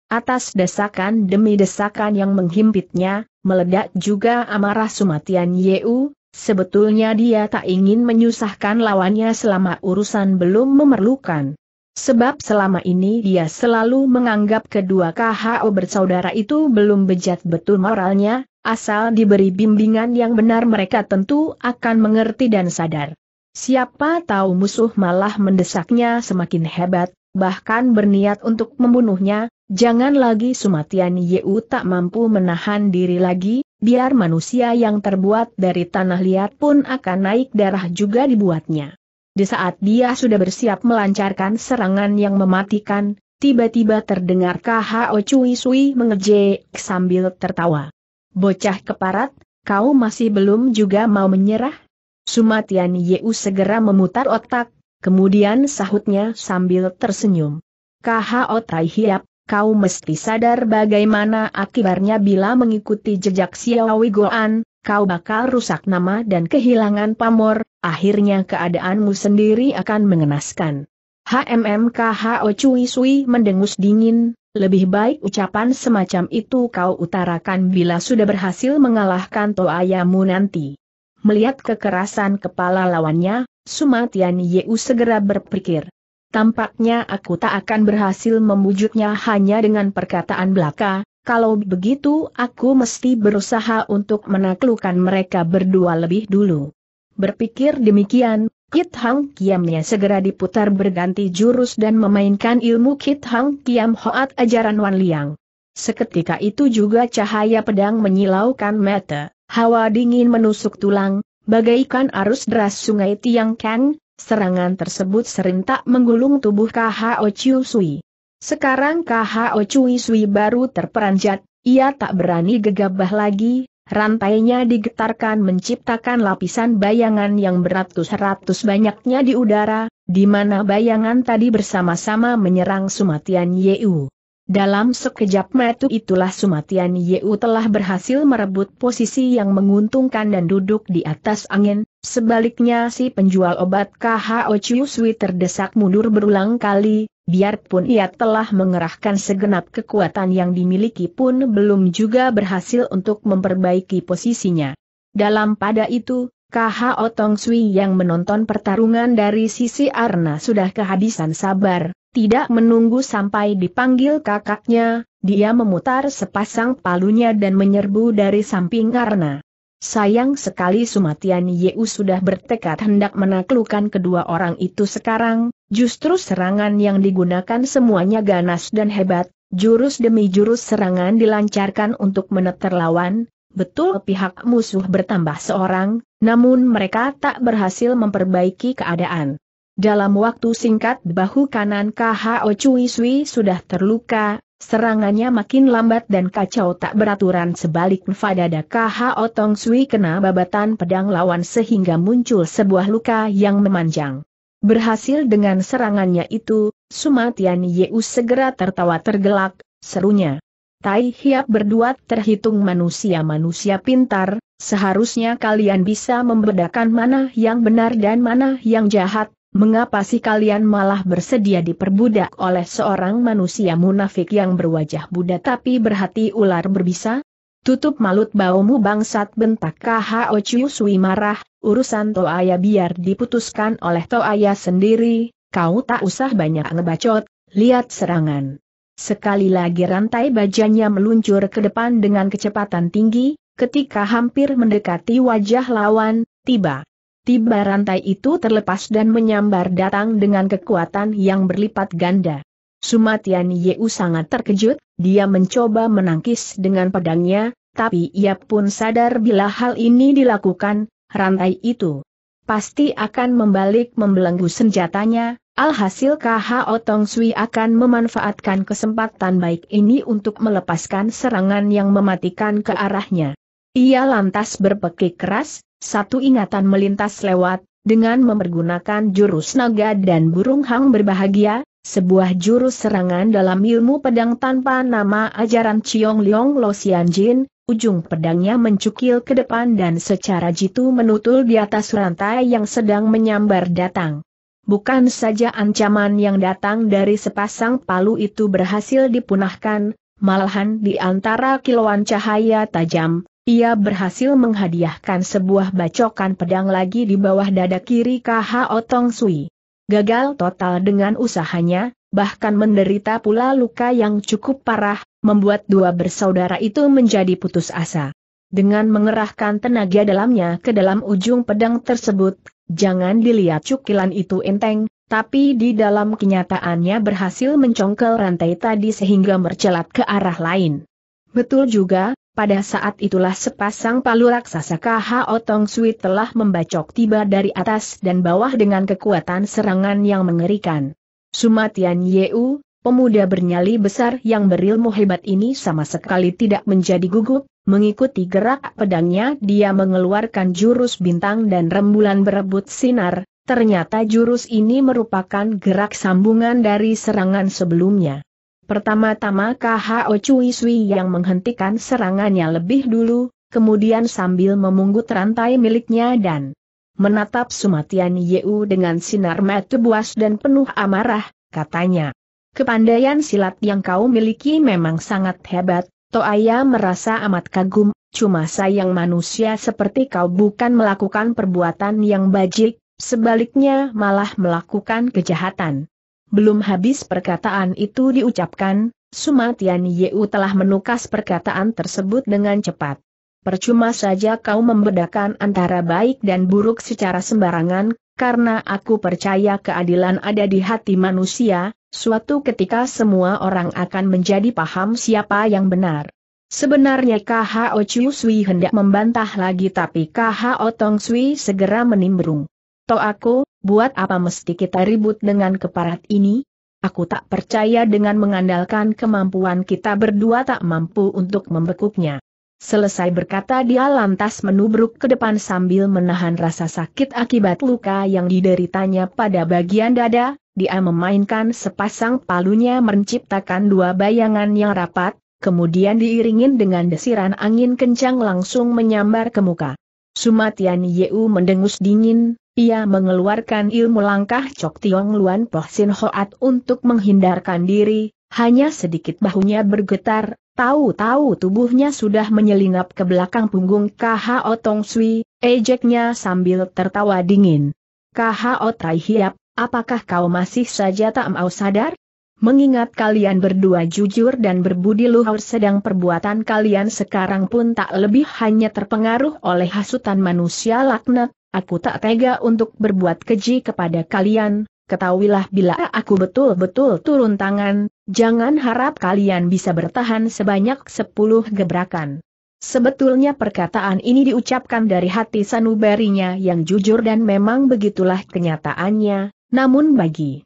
Atas desakan demi desakan yang menghimpitnya, meledak juga amarah Sumatian Yeu, sebetulnya dia tak ingin menyusahkan lawannya selama urusan belum memerlukan. Sebab selama ini dia selalu menganggap kedua KHO bersaudara itu belum bejat betul moralnya, asal diberi bimbingan yang benar mereka tentu akan mengerti dan sadar. Siapa tahu musuh malah mendesaknya semakin hebat, bahkan berniat untuk membunuhnya, jangan lagi Sumatian Yeu tak mampu menahan diri lagi, biar manusia yang terbuat dari tanah liat pun akan naik darah juga dibuatnya. Di saat dia sudah bersiap melancarkan serangan yang mematikan, tiba-tiba terdengar KHO Cui Sui mengejek sambil tertawa. Bocah keparat, kau masih belum juga mau menyerah? Sumatian Yeu segera memutar otak, kemudian sahutnya sambil tersenyum. KHO Tai Hiap, kau mesti sadar bagaimana akibatnya bila mengikuti jejak Wei Goan, kau bakal rusak nama dan kehilangan pamor, akhirnya keadaanmu sendiri akan mengenaskan. HMMKHO Cui Sui mendengus dingin, lebih baik ucapan semacam itu kau utarakan bila sudah berhasil mengalahkan Toayamu nanti. Melihat kekerasan kepala lawannya, Sumatian Yeu segera berpikir. Tampaknya aku tak akan berhasil memujuknya hanya dengan perkataan belaka, kalau begitu aku mesti berusaha untuk menaklukkan mereka berdua lebih dulu. Berpikir demikian, Kit Hang Kiamnya segera diputar berganti jurus dan memainkan ilmu Kit Hang Kiam Hoat ajaran Wan Liang. Seketika itu juga cahaya pedang menyilaukan mata, hawa dingin menusuk tulang, bagaikan arus deras sungai Tiang Kang, serangan tersebut serentak menggulung tubuh K.H.O. Chiu Sui. Sekarang KHO Cui Sui baru terperanjat, ia tak berani gegabah lagi, rantainya digetarkan menciptakan lapisan bayangan yang beratus-ratus banyaknya di udara, di mana bayangan tadi bersama-sama menyerang Sumatian Yeu. Dalam sekejap metu itulah Sumatian Yeu telah berhasil merebut posisi yang menguntungkan dan duduk di atas angin, sebaliknya si penjual obat KHO Cui Sui terdesak mundur berulang kali, biarpun ia telah mengerahkan segenap kekuatan yang dimiliki pun belum juga berhasil untuk memperbaiki posisinya. Dalam pada itu, KH Otong Sui yang menonton pertarungan dari sisi Arna sudah kehabisan sabar, tidak menunggu sampai dipanggil kakaknya, dia memutar sepasang palunya dan menyerbu dari samping Arna. Sayang sekali Sumatian Yeu sudah bertekad hendak menaklukkan kedua orang itu sekarang, justru serangan yang digunakan semuanya ganas dan hebat, jurus demi jurus serangan dilancarkan untuk menetar lawan, betul pihak musuh bertambah seorang, namun mereka tak berhasil memperbaiki keadaan. Dalam waktu singkat bahu kanan KHO Cui Sui sudah terluka, Serangannya makin lambat dan kacau tak beraturan sebalik Nfadada KH otong Sui kena babatan pedang lawan sehingga muncul sebuah luka yang memanjang. Berhasil dengan serangannya itu, Sumatian Yeu segera tertawa tergelak, serunya. Tai Hiap berdua terhitung manusia-manusia pintar, seharusnya kalian bisa membedakan mana yang benar dan mana yang jahat, Mengapa sih kalian malah bersedia diperbudak oleh seorang manusia munafik yang berwajah Buddha tapi berhati ular berbisa? Tutup malut baumu bangsat bentak KHO Chiu Sui marah, urusan Toaya biar diputuskan oleh Toaya sendiri, kau tak usah banyak ngebacot, lihat serangan. Sekali lagi rantai bajanya meluncur ke depan dengan kecepatan tinggi, ketika hampir mendekati wajah lawan, tiba tiba rantai itu terlepas dan menyambar datang dengan kekuatan yang berlipat ganda. Sumatian Yeu sangat terkejut, dia mencoba menangkis dengan pedangnya, tapi ia pun sadar bila hal ini dilakukan, rantai itu pasti akan membalik membelenggu senjatanya, alhasil KH Otong Sui akan memanfaatkan kesempatan baik ini untuk melepaskan serangan yang mematikan ke arahnya. Ia lantas berpekik keras, satu ingatan melintas lewat, dengan memergunakan jurus naga dan burung hang berbahagia, sebuah jurus serangan dalam ilmu pedang tanpa nama ajaran Chiong Liong Lo Xian Jin, ujung pedangnya mencukil ke depan dan secara jitu menutul di atas rantai yang sedang menyambar datang. Bukan saja ancaman yang datang dari sepasang palu itu berhasil dipunahkan, malahan di antara kilauan cahaya tajam, ia berhasil menghadiahkan sebuah bacokan pedang lagi di bawah dada kiri KH Otong Sui. Gagal total dengan usahanya, bahkan menderita pula luka yang cukup parah, membuat dua bersaudara itu menjadi putus asa. Dengan mengerahkan tenaga dalamnya ke dalam ujung pedang tersebut, jangan dilihat cukilan itu enteng, tapi di dalam kenyataannya berhasil mencongkel rantai tadi sehingga mercelat ke arah lain. Betul juga, pada saat itulah sepasang palu raksasa KH Otong Sui telah membacok tiba dari atas dan bawah dengan kekuatan serangan yang mengerikan. Sumatian Yeu, pemuda bernyali besar yang berilmu hebat ini sama sekali tidak menjadi gugup, mengikuti gerak pedangnya dia mengeluarkan jurus bintang dan rembulan berebut sinar, ternyata jurus ini merupakan gerak sambungan dari serangan sebelumnya. Pertama-tama KHO Cui Sui yang menghentikan serangannya lebih dulu, kemudian sambil memungut rantai miliknya dan menatap Sumatian Yeu dengan sinar mata buas dan penuh amarah, katanya. Kepandaian silat yang kau miliki memang sangat hebat, Toaya merasa amat kagum, cuma sayang manusia seperti kau bukan melakukan perbuatan yang bajik, sebaliknya malah melakukan kejahatan. Belum habis perkataan itu diucapkan, Sumatian Yeu telah menukas perkataan tersebut dengan cepat. Percuma saja kau membedakan antara baik dan buruk secara sembarangan, karena aku percaya keadilan ada di hati manusia, suatu ketika semua orang akan menjadi paham siapa yang benar. Sebenarnya KHO Chiu Sui hendak membantah lagi tapi KHO Tong Sui segera menimbrung. To aku, buat apa mesti kita ribut dengan keparat ini? Aku tak percaya dengan mengandalkan kemampuan kita berdua tak mampu untuk membekuknya. Selesai berkata dia lantas menubruk ke depan sambil menahan rasa sakit akibat luka yang dideritanya pada bagian dada, dia memainkan sepasang palunya menciptakan dua bayangan yang rapat, kemudian diiringin dengan desiran angin kencang langsung menyambar ke muka. Sumatian Yeu mendengus dingin, ia mengeluarkan ilmu langkah Cok Tiong Luan Poh Sin Hoat untuk menghindarkan diri, hanya sedikit bahunya bergetar, tahu-tahu tubuhnya sudah menyelinap ke belakang punggung KH Tong Sui, ejeknya sambil tertawa dingin. KH Tai Hiap, apakah kau masih saja tak mau sadar? Mengingat kalian berdua jujur dan berbudi luhur sedang perbuatan kalian sekarang pun tak lebih hanya terpengaruh oleh hasutan manusia laknat, Aku tak tega untuk berbuat keji kepada kalian, ketahuilah bila aku betul-betul turun tangan, jangan harap kalian bisa bertahan sebanyak sepuluh gebrakan. Sebetulnya perkataan ini diucapkan dari hati sanubarinya yang jujur dan memang begitulah kenyataannya, namun bagi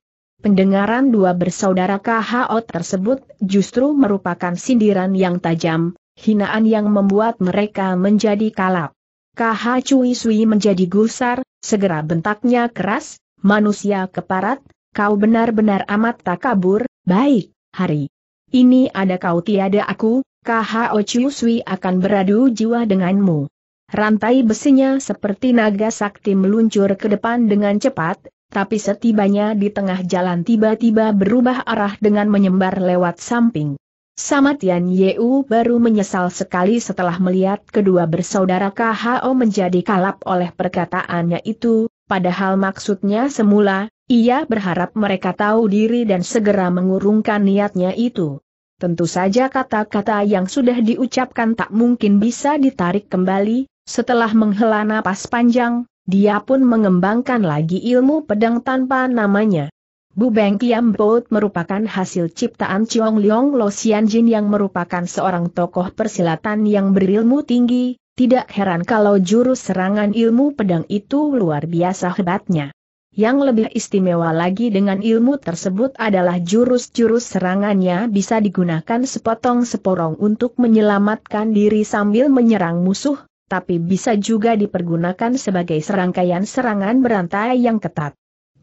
pendengaran dua bersaudara KHO tersebut justru merupakan sindiran yang tajam, hinaan yang membuat mereka menjadi kalap. KH Cui Sui menjadi gusar, segera bentaknya keras, manusia keparat, kau benar-benar amat tak kabur, baik, hari. Ini ada kau tiada aku, KH Cui Sui akan beradu jiwa denganmu. Rantai besinya seperti naga sakti meluncur ke depan dengan cepat, tapi setibanya di tengah jalan tiba-tiba berubah arah dengan menyembar lewat samping. Sama Tian Yu baru menyesal sekali setelah melihat kedua bersaudara KHO menjadi kalap oleh perkataannya itu, padahal maksudnya semula, ia berharap mereka tahu diri dan segera mengurungkan niatnya itu. Tentu saja kata-kata yang sudah diucapkan tak mungkin bisa ditarik kembali, setelah menghela napas panjang, dia pun mengembangkan lagi ilmu pedang tanpa namanya. Bu Beng Kiam Boat merupakan hasil ciptaan Chiong Leong Lo Jin yang merupakan seorang tokoh persilatan yang berilmu tinggi, tidak heran kalau jurus serangan ilmu pedang itu luar biasa hebatnya. Yang lebih istimewa lagi dengan ilmu tersebut adalah jurus-jurus serangannya bisa digunakan sepotong seporong untuk menyelamatkan diri sambil menyerang musuh, tapi bisa juga dipergunakan sebagai serangkaian serangan berantai yang ketat.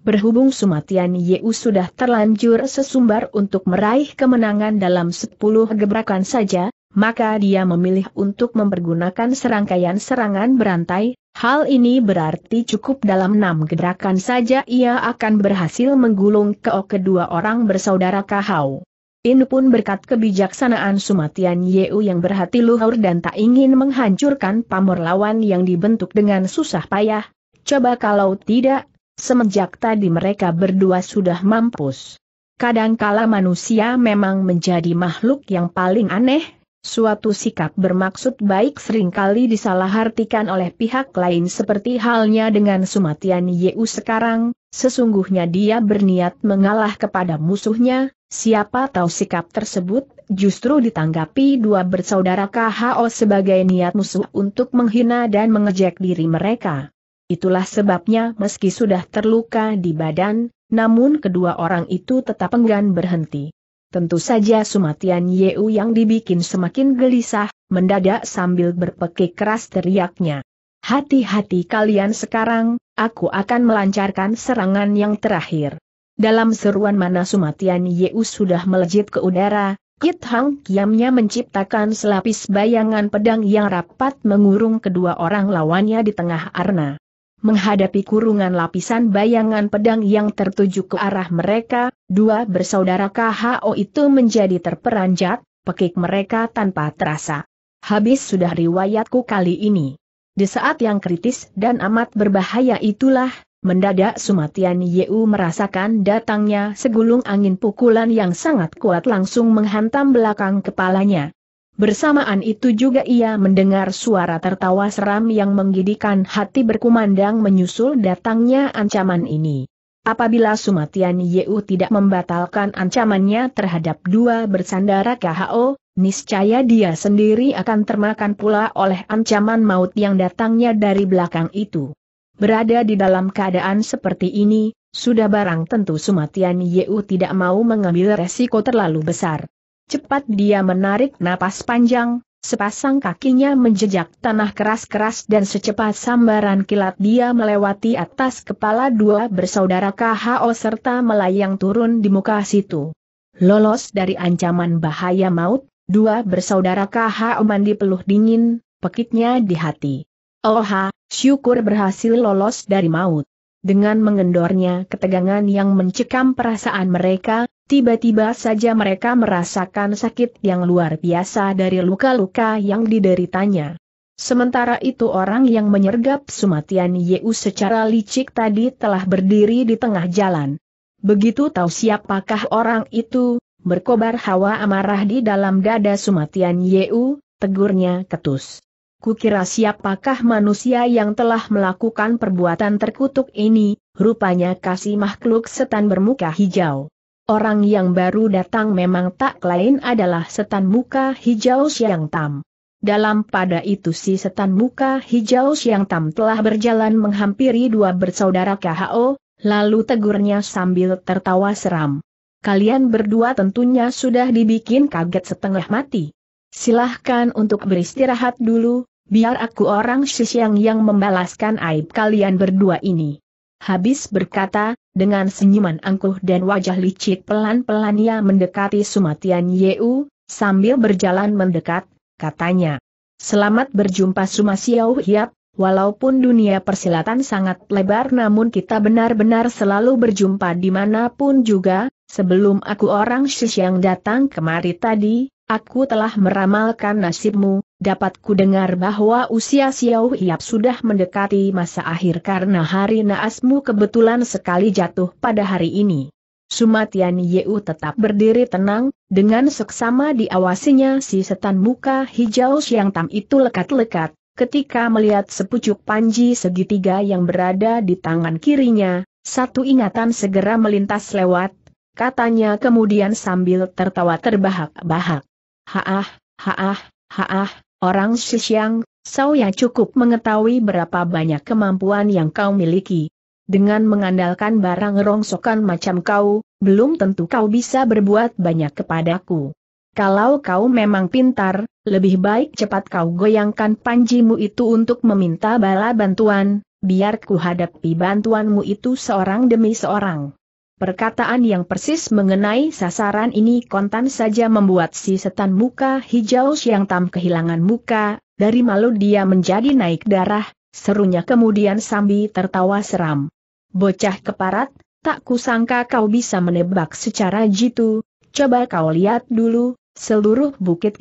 Berhubung Sumatian Yeu sudah terlanjur sesumbar untuk meraih kemenangan dalam 10 gebrakan saja, maka dia memilih untuk mempergunakan serangkaian serangan berantai, hal ini berarti cukup dalam 6 gebrakan saja ia akan berhasil menggulung ke kedua orang bersaudara Kahau. Ini pun berkat kebijaksanaan Sumatian Yeu yang berhati luhur dan tak ingin menghancurkan pamor lawan yang dibentuk dengan susah payah. Coba kalau tidak, Semenjak tadi mereka berdua sudah mampus. Kadangkala manusia memang menjadi makhluk yang paling aneh, suatu sikap bermaksud baik seringkali disalahartikan oleh pihak lain seperti halnya dengan sumatian Yeu sekarang, sesungguhnya dia berniat mengalah kepada musuhnya, siapa tahu sikap tersebut justru ditanggapi dua bersaudara KHO sebagai niat musuh untuk menghina dan mengejek diri mereka. Itulah sebabnya meski sudah terluka di badan, namun kedua orang itu tetap enggan berhenti. Tentu saja Sumatian Yeu yang dibikin semakin gelisah, mendadak sambil berpekik keras teriaknya. Hati-hati kalian sekarang, aku akan melancarkan serangan yang terakhir. Dalam seruan mana Sumatian Yeu sudah melejit ke udara, Kit Hang Kiamnya menciptakan selapis bayangan pedang yang rapat mengurung kedua orang lawannya di tengah arna menghadapi kurungan lapisan bayangan pedang yang tertuju ke arah mereka, dua bersaudara KHO itu menjadi terperanjat, pekik mereka tanpa terasa. Habis sudah riwayatku kali ini. Di saat yang kritis dan amat berbahaya itulah, mendadak Sumatian Yeu merasakan datangnya segulung angin pukulan yang sangat kuat langsung menghantam belakang kepalanya. Bersamaan itu juga ia mendengar suara tertawa seram yang menggidikan hati berkumandang menyusul datangnya ancaman ini. Apabila Sumatian Yeu tidak membatalkan ancamannya terhadap dua bersandara KHO, niscaya dia sendiri akan termakan pula oleh ancaman maut yang datangnya dari belakang itu. Berada di dalam keadaan seperti ini, sudah barang tentu Sumatian Yeu tidak mau mengambil resiko terlalu besar. Cepat dia menarik napas panjang, sepasang kakinya menjejak tanah keras-keras dan secepat sambaran kilat dia melewati atas kepala dua bersaudara KHO serta melayang turun di muka situ. Lolos dari ancaman bahaya maut, dua bersaudara KHO mandi peluh dingin, pekitnya di hati. Oha, syukur berhasil lolos dari maut. Dengan mengendornya ketegangan yang mencekam perasaan mereka, Tiba-tiba saja mereka merasakan sakit yang luar biasa dari luka-luka yang dideritanya. Sementara itu orang yang menyergap Sumatian Yeu secara licik tadi telah berdiri di tengah jalan. Begitu tahu siapakah orang itu, berkobar hawa amarah di dalam dada Sumatian Yeu, tegurnya ketus. Kukira siapakah manusia yang telah melakukan perbuatan terkutuk ini, rupanya kasih makhluk setan bermuka hijau. Orang yang baru datang memang tak lain adalah setan muka hijau siang tam. Dalam pada itu si setan muka hijau siang tam telah berjalan menghampiri dua bersaudara KHO, lalu tegurnya sambil tertawa seram. Kalian berdua tentunya sudah dibikin kaget setengah mati. Silahkan untuk beristirahat dulu, biar aku orang siang yang membalaskan aib kalian berdua ini. Habis berkata, dengan senyuman angkuh dan wajah licik pelan-pelan ia mendekati Sumatian Yeu, sambil berjalan mendekat, katanya. Selamat berjumpa Sumasiau Hiap, walaupun dunia persilatan sangat lebar namun kita benar-benar selalu berjumpa dimanapun juga, sebelum aku orang Shish yang datang kemari tadi, Aku telah meramalkan nasibmu, dapat ku dengar bahwa usia Xiao Hiap sudah mendekati masa akhir karena hari naasmu kebetulan sekali jatuh pada hari ini. Sumatian Yeu tetap berdiri tenang, dengan seksama diawasinya si setan muka hijau siang tam itu lekat-lekat, ketika melihat sepucuk panji segitiga yang berada di tangan kirinya, satu ingatan segera melintas lewat, katanya kemudian sambil tertawa terbahak-bahak. Haah, haah, haah, orang Sisyang, saya cukup mengetahui berapa banyak kemampuan yang kau miliki. Dengan mengandalkan barang rongsokan macam kau, belum tentu kau bisa berbuat banyak kepadaku. Kalau kau memang pintar, lebih baik cepat kau goyangkan panjimu itu untuk meminta bala bantuan, biar ku hadapi bantuanmu itu seorang demi seorang. Perkataan yang persis mengenai sasaran ini kontan saja membuat si setan muka hijau Siang Tam kehilangan muka, dari malu dia menjadi naik darah, serunya kemudian sambil tertawa seram. Bocah keparat, tak kusangka kau bisa menebak secara jitu, coba kau lihat dulu, seluruh bukit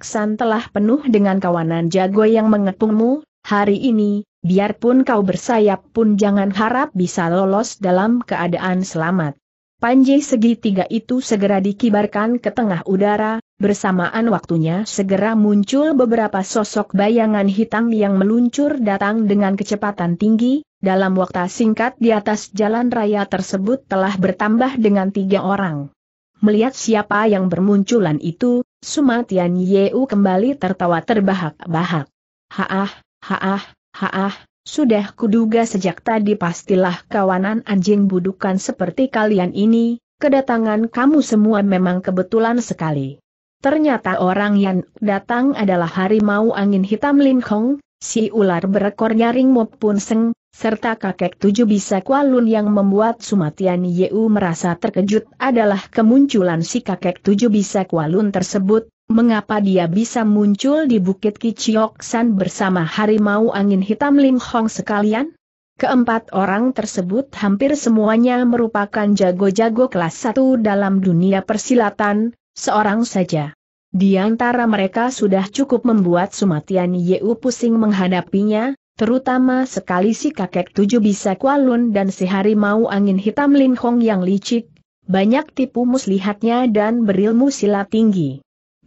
San telah penuh dengan kawanan jago yang mengepungmu, hari ini, Biarpun kau bersayap pun jangan harap bisa lolos dalam keadaan selamat. Panji segitiga itu segera dikibarkan ke tengah udara, bersamaan waktunya segera muncul beberapa sosok bayangan hitam yang meluncur datang dengan kecepatan tinggi, dalam waktu singkat di atas jalan raya tersebut telah bertambah dengan tiga orang. Melihat siapa yang bermunculan itu, Sumatian Yeu kembali tertawa terbahak-bahak. Haah, haah, Haah, sudah kuduga sejak tadi pastilah kawanan anjing budukan seperti kalian ini, kedatangan kamu semua memang kebetulan sekali. Ternyata orang yang datang adalah harimau angin hitam Lim Hong, si ular berekor nyaring maupun seng, serta kakek tujuh bisa kualun yang membuat Sumatian Yeu merasa terkejut adalah kemunculan si kakek tujuh bisa kualun tersebut, mengapa dia bisa muncul di Bukit Kichioksan bersama harimau angin hitam Lim Hong sekalian? Keempat orang tersebut hampir semuanya merupakan jago-jago kelas satu dalam dunia persilatan, seorang saja. Di antara mereka sudah cukup membuat Sumatian Yeu pusing menghadapinya, terutama sekali si kakek tujuh bisa kualun dan si harimau angin hitam Lin Hong yang licik, banyak tipu muslihatnya dan berilmu silat tinggi.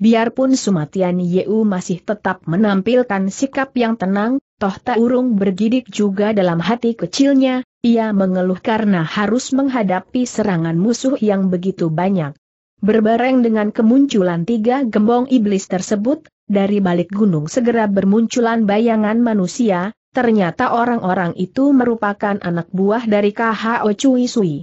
Biarpun Sumatian Yeu masih tetap menampilkan sikap yang tenang, toh tak urung bergidik juga dalam hati kecilnya, ia mengeluh karena harus menghadapi serangan musuh yang begitu banyak. Berbareng dengan kemunculan tiga gembong iblis tersebut, dari balik gunung segera bermunculan bayangan manusia, ternyata orang-orang itu merupakan anak buah dari KHO Cui Sui.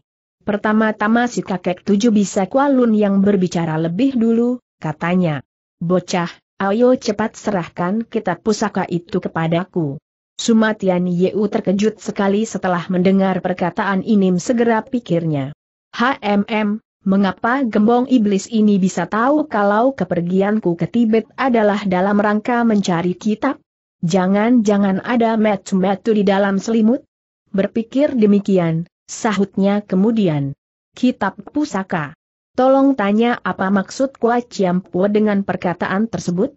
Pertama-tama si kakek tujuh bisa kualun yang berbicara lebih dulu, katanya. Bocah, ayo cepat serahkan kitab pusaka itu kepadaku. Sumatian Yeu terkejut sekali setelah mendengar perkataan ini segera pikirnya. HMM, mengapa gembong iblis ini bisa tahu kalau kepergianku ke Tibet adalah dalam rangka mencari kitab? Jangan-jangan ada metu-metu di dalam selimut? Berpikir demikian, sahutnya kemudian. Kitab pusaka. Tolong tanya apa maksud Kua Ciampua dengan perkataan tersebut?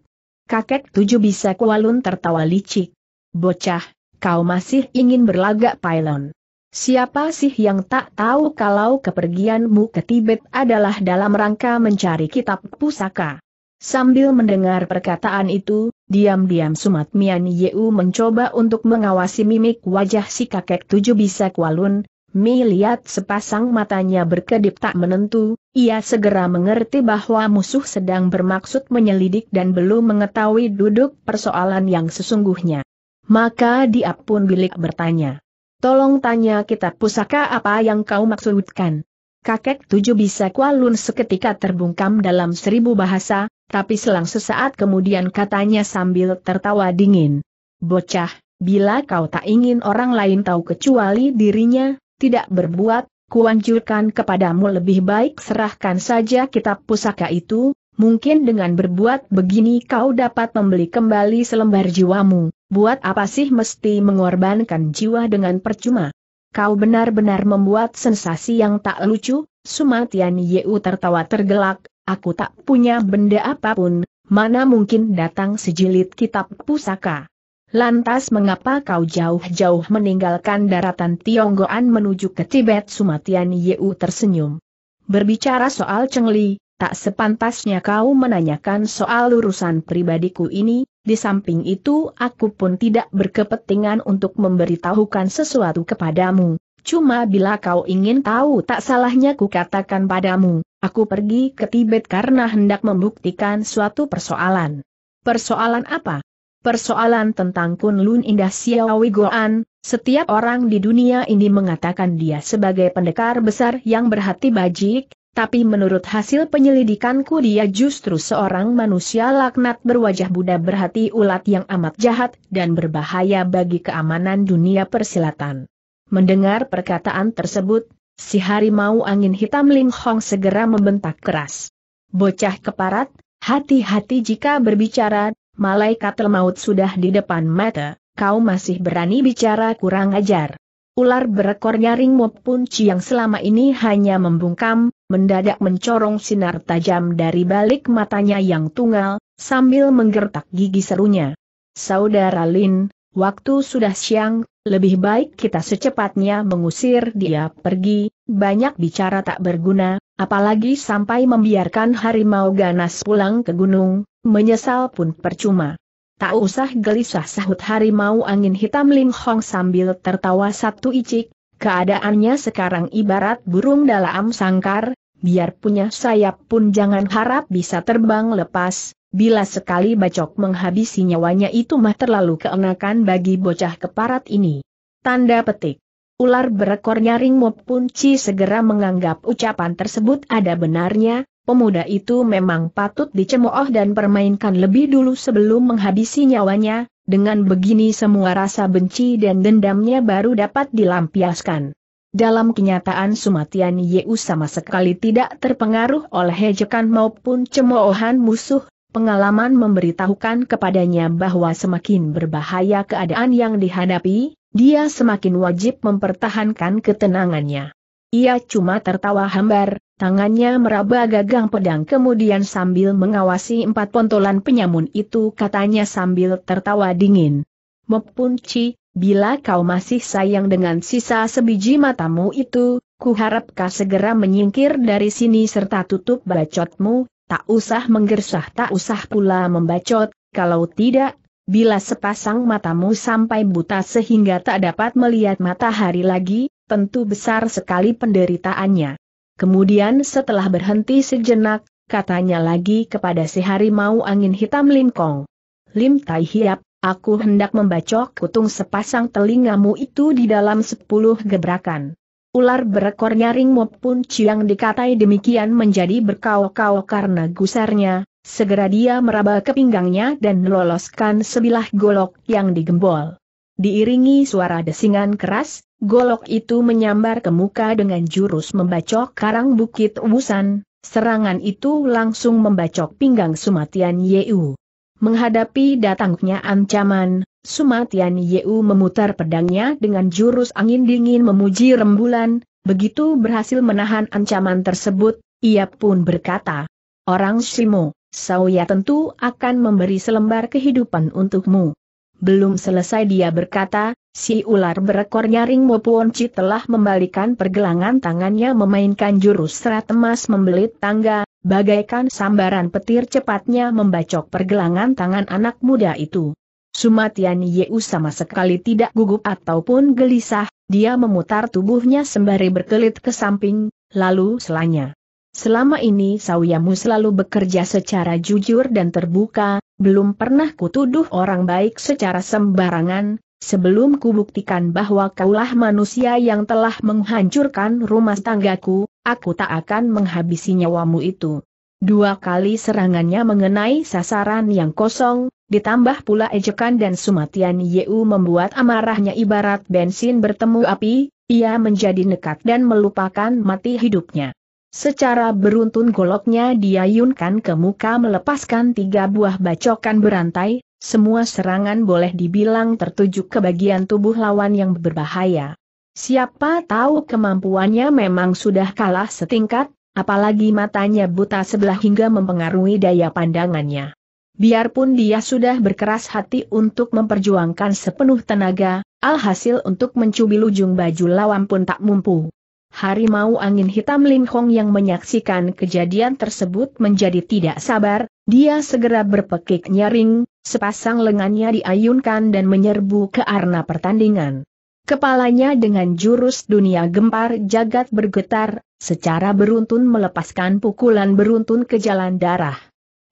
Kakek tujuh bisa kualun tertawa licik. Bocah, kau masih ingin berlagak pailon. Siapa sih yang tak tahu kalau kepergianmu ke Tibet adalah dalam rangka mencari kitab pusaka? Sambil mendengar perkataan itu, diam-diam Sumat Mian Yeu mencoba untuk mengawasi mimik wajah si kakek tujuh bisa kualun, Mi sepasang matanya berkedip tak menentu, ia segera mengerti bahwa musuh sedang bermaksud menyelidik dan belum mengetahui duduk persoalan yang sesungguhnya. Maka dia pun bilik bertanya. Tolong tanya kitab pusaka apa yang kau maksudkan. Kakek tujuh bisa kualun seketika terbungkam dalam seribu bahasa, tapi selang sesaat kemudian katanya sambil tertawa dingin. Bocah, bila kau tak ingin orang lain tahu kecuali dirinya, tidak berbuat, kuanjurkan kepadamu lebih baik serahkan saja kitab pusaka itu, mungkin dengan berbuat begini kau dapat membeli kembali selembar jiwamu, buat apa sih mesti mengorbankan jiwa dengan percuma? Kau benar-benar membuat sensasi yang tak lucu, Sumatian Yeu tertawa tergelak, aku tak punya benda apapun, mana mungkin datang sejilid kitab pusaka. Lantas mengapa kau jauh-jauh meninggalkan daratan Tionggoan menuju ke Tibet Sumatian Yeu tersenyum. Berbicara soal Chengli, tak sepantasnya kau menanyakan soal urusan pribadiku ini, di samping itu aku pun tidak berkepentingan untuk memberitahukan sesuatu kepadamu. Cuma bila kau ingin tahu tak salahnya ku katakan padamu, aku pergi ke Tibet karena hendak membuktikan suatu persoalan. Persoalan apa? Persoalan tentang Kunlun Indah Xiaowi Goan, setiap orang di dunia ini mengatakan dia sebagai pendekar besar yang berhati bajik, tapi menurut hasil penyelidikanku dia justru seorang manusia laknat berwajah Buddha berhati ulat yang amat jahat dan berbahaya bagi keamanan dunia persilatan. Mendengar perkataan tersebut, si harimau angin hitam Ling Hong segera membentak keras. Bocah keparat, hati-hati jika berbicara, Malaikat maut sudah di depan mata, kau masih berani bicara kurang ajar. Ular berekor nyaring maupun yang selama ini hanya membungkam, mendadak mencorong sinar tajam dari balik matanya yang tunggal, sambil menggertak gigi serunya. Saudara Lin, waktu sudah siang, lebih baik kita secepatnya mengusir dia pergi, banyak bicara tak berguna, apalagi sampai membiarkan harimau ganas pulang ke gunung, Menyesal pun percuma. Tak usah gelisah sahut harimau angin hitam Lim Hong sambil tertawa satu icik, keadaannya sekarang ibarat burung dalam sangkar, biar punya sayap pun jangan harap bisa terbang lepas, bila sekali bacok menghabisi nyawanya itu mah terlalu keenakan bagi bocah keparat ini. Tanda petik. Ular berekor nyaring maupun Punci segera menganggap ucapan tersebut ada benarnya, pemuda itu memang patut dicemooh dan permainkan lebih dulu sebelum menghabisi nyawanya, dengan begini semua rasa benci dan dendamnya baru dapat dilampiaskan. Dalam kenyataan Sumatian Yeu sama sekali tidak terpengaruh oleh hejekan maupun cemoohan musuh, pengalaman memberitahukan kepadanya bahwa semakin berbahaya keadaan yang dihadapi, dia semakin wajib mempertahankan ketenangannya. Ia cuma tertawa hambar, Tangannya meraba gagang pedang kemudian sambil mengawasi empat pontolan penyamun itu katanya sambil tertawa dingin. Mepunci, bila kau masih sayang dengan sisa sebiji matamu itu, kuharap kau segera menyingkir dari sini serta tutup bacotmu, tak usah menggersah tak usah pula membacot, kalau tidak, bila sepasang matamu sampai buta sehingga tak dapat melihat matahari lagi, tentu besar sekali penderitaannya. Kemudian setelah berhenti sejenak, katanya lagi kepada si harimau angin hitam Lim Kong. Lim Tai Hiap, aku hendak membacok kutung sepasang telingamu itu di dalam sepuluh gebrakan. Ular berekor nyaring maupun ciang dikatai demikian menjadi berkau-kau karena gusarnya, segera dia meraba ke pinggangnya dan meloloskan sebilah golok yang digembol. Diiringi suara desingan keras, golok itu menyambar ke muka dengan jurus membacok karang bukit ubusan, serangan itu langsung membacok pinggang Sumatian Yeu. Menghadapi datangnya ancaman, Sumatian Yeu memutar pedangnya dengan jurus angin dingin memuji rembulan, begitu berhasil menahan ancaman tersebut, ia pun berkata, Orang Shimo, Sauya tentu akan memberi selembar kehidupan untukmu. Belum selesai dia berkata, si ular berekor nyaring Mopuonci telah membalikan pergelangan tangannya memainkan jurus serat emas membelit tangga, bagaikan sambaran petir cepatnya membacok pergelangan tangan anak muda itu. Sumatian Yeu sama sekali tidak gugup ataupun gelisah, dia memutar tubuhnya sembari berkelit ke samping, lalu selanya. Selama ini Sawiamu selalu bekerja secara jujur dan terbuka, belum pernah kutuduh orang baik secara sembarangan, sebelum kubuktikan bahwa kaulah manusia yang telah menghancurkan rumah tanggaku, aku tak akan menghabisi nyawamu itu. Dua kali serangannya mengenai sasaran yang kosong, ditambah pula ejekan dan sumatian Yeu membuat amarahnya ibarat bensin bertemu api, ia menjadi nekat dan melupakan mati hidupnya. Secara beruntun goloknya diayunkan ke muka melepaskan tiga buah bacokan berantai, semua serangan boleh dibilang tertuju ke bagian tubuh lawan yang berbahaya. Siapa tahu kemampuannya memang sudah kalah setingkat, apalagi matanya buta sebelah hingga mempengaruhi daya pandangannya. Biarpun dia sudah berkeras hati untuk memperjuangkan sepenuh tenaga, alhasil untuk mencubit ujung baju lawan pun tak mumpu harimau angin hitam Lim Hong yang menyaksikan kejadian tersebut menjadi tidak sabar, dia segera berpekik nyaring, sepasang lengannya diayunkan dan menyerbu ke arena pertandingan. Kepalanya dengan jurus dunia gempar jagat bergetar, secara beruntun melepaskan pukulan beruntun ke jalan darah.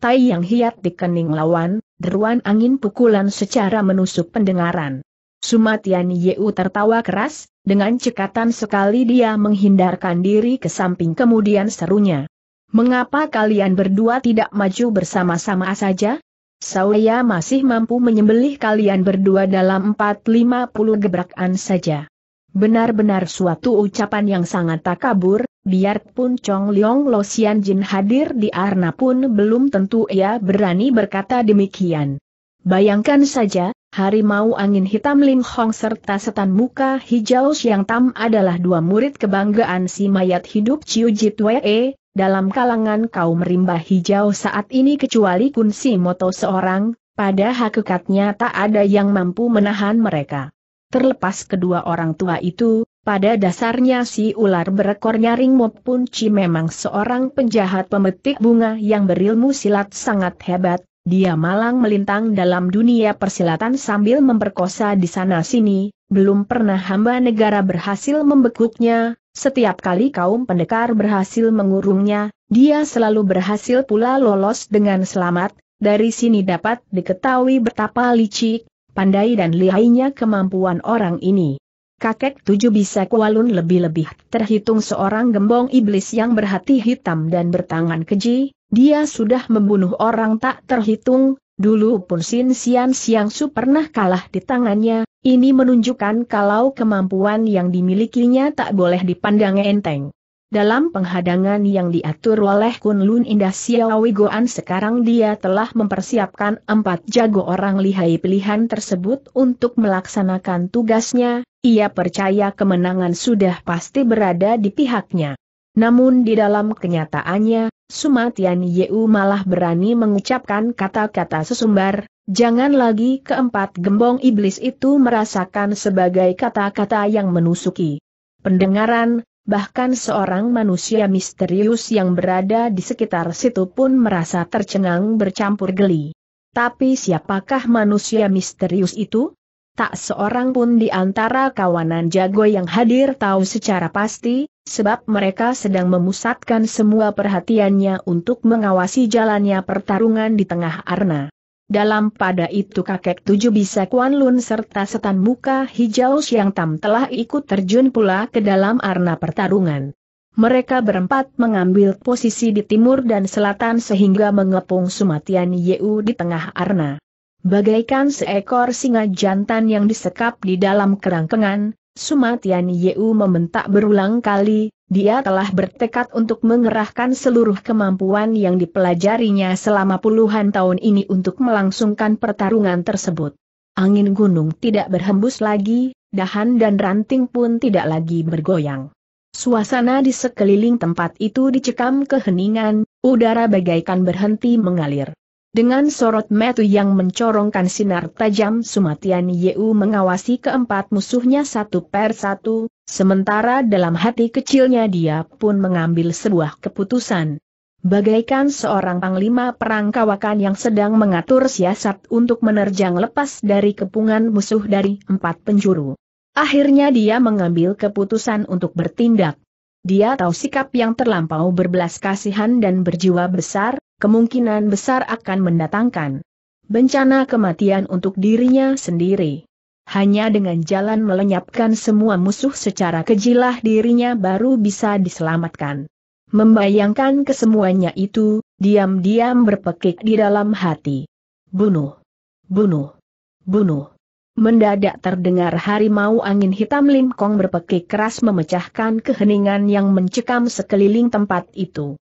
Tai yang hiat di kening lawan, deruan angin pukulan secara menusuk pendengaran. Sumatian Yeu tertawa keras, dengan cekatan sekali dia menghindarkan diri ke samping kemudian serunya. Mengapa kalian berdua tidak maju bersama-sama saja? Saya masih mampu menyembelih kalian berdua dalam 450 gebrakan saja. Benar-benar suatu ucapan yang sangat takabur, biarpun Chong Leong Lo Xian Jin hadir di Arna pun belum tentu ia berani berkata demikian. Bayangkan saja, Harimau Angin Hitam Lim Hong serta setan muka hijau Siang Tam adalah dua murid kebanggaan si mayat hidup Chiu Jit Wee, dalam kalangan kaum rimba hijau saat ini kecuali Kun Si Moto seorang, pada hakikatnya tak ada yang mampu menahan mereka. Terlepas kedua orang tua itu, pada dasarnya si ular berekor nyaring maupun Chi memang seorang penjahat pemetik bunga yang berilmu silat sangat hebat, dia malang melintang dalam dunia persilatan sambil memperkosa di sana-sini, belum pernah hamba negara berhasil membekuknya, setiap kali kaum pendekar berhasil mengurungnya, dia selalu berhasil pula lolos dengan selamat, dari sini dapat diketahui betapa licik, pandai dan lihainya kemampuan orang ini. Kakek tujuh bisa kualun lebih-lebih terhitung seorang gembong iblis yang berhati hitam dan bertangan keji, dia sudah membunuh orang tak terhitung, dulu pun Sin Sian Siang Su pernah kalah di tangannya, ini menunjukkan kalau kemampuan yang dimilikinya tak boleh dipandang enteng. Dalam penghadangan yang diatur oleh Kun Lun Indah Siawigoan sekarang dia telah mempersiapkan empat jago orang lihai pilihan tersebut untuk melaksanakan tugasnya, ia percaya kemenangan sudah pasti berada di pihaknya. Namun di dalam kenyataannya, Sumatian Yeu malah berani mengucapkan kata-kata sesumbar, jangan lagi keempat gembong iblis itu merasakan sebagai kata-kata yang menusuki. Pendengaran, bahkan seorang manusia misterius yang berada di sekitar situ pun merasa tercengang bercampur geli. Tapi siapakah manusia misterius itu? tak seorang pun di antara kawanan jago yang hadir tahu secara pasti, sebab mereka sedang memusatkan semua perhatiannya untuk mengawasi jalannya pertarungan di tengah arna. Dalam pada itu kakek tujuh bisa Kuan Lun serta setan muka hijau Siang Tam telah ikut terjun pula ke dalam arna pertarungan. Mereka berempat mengambil posisi di timur dan selatan sehingga mengepung Sumatian Yeu di tengah arna. Bagaikan seekor singa jantan yang disekap di dalam kerangkengan, Sumatian Yeu mementak berulang kali, dia telah bertekad untuk mengerahkan seluruh kemampuan yang dipelajarinya selama puluhan tahun ini untuk melangsungkan pertarungan tersebut. Angin gunung tidak berhembus lagi, dahan dan ranting pun tidak lagi bergoyang. Suasana di sekeliling tempat itu dicekam keheningan, udara bagaikan berhenti mengalir. Dengan sorot metu yang mencorongkan sinar tajam Sumatian Yeu mengawasi keempat musuhnya satu per satu, sementara dalam hati kecilnya dia pun mengambil sebuah keputusan. Bagaikan seorang panglima perang kawakan yang sedang mengatur siasat untuk menerjang lepas dari kepungan musuh dari empat penjuru. Akhirnya dia mengambil keputusan untuk bertindak. Dia tahu sikap yang terlampau berbelas kasihan dan berjiwa besar, kemungkinan besar akan mendatangkan bencana kematian untuk dirinya sendiri. Hanya dengan jalan melenyapkan semua musuh secara kejilah dirinya baru bisa diselamatkan. Membayangkan kesemuanya itu, diam-diam berpekik di dalam hati. Bunuh! Bunuh! Bunuh! Mendadak terdengar harimau angin hitam Lim Kong berpekik keras memecahkan keheningan yang mencekam sekeliling tempat itu.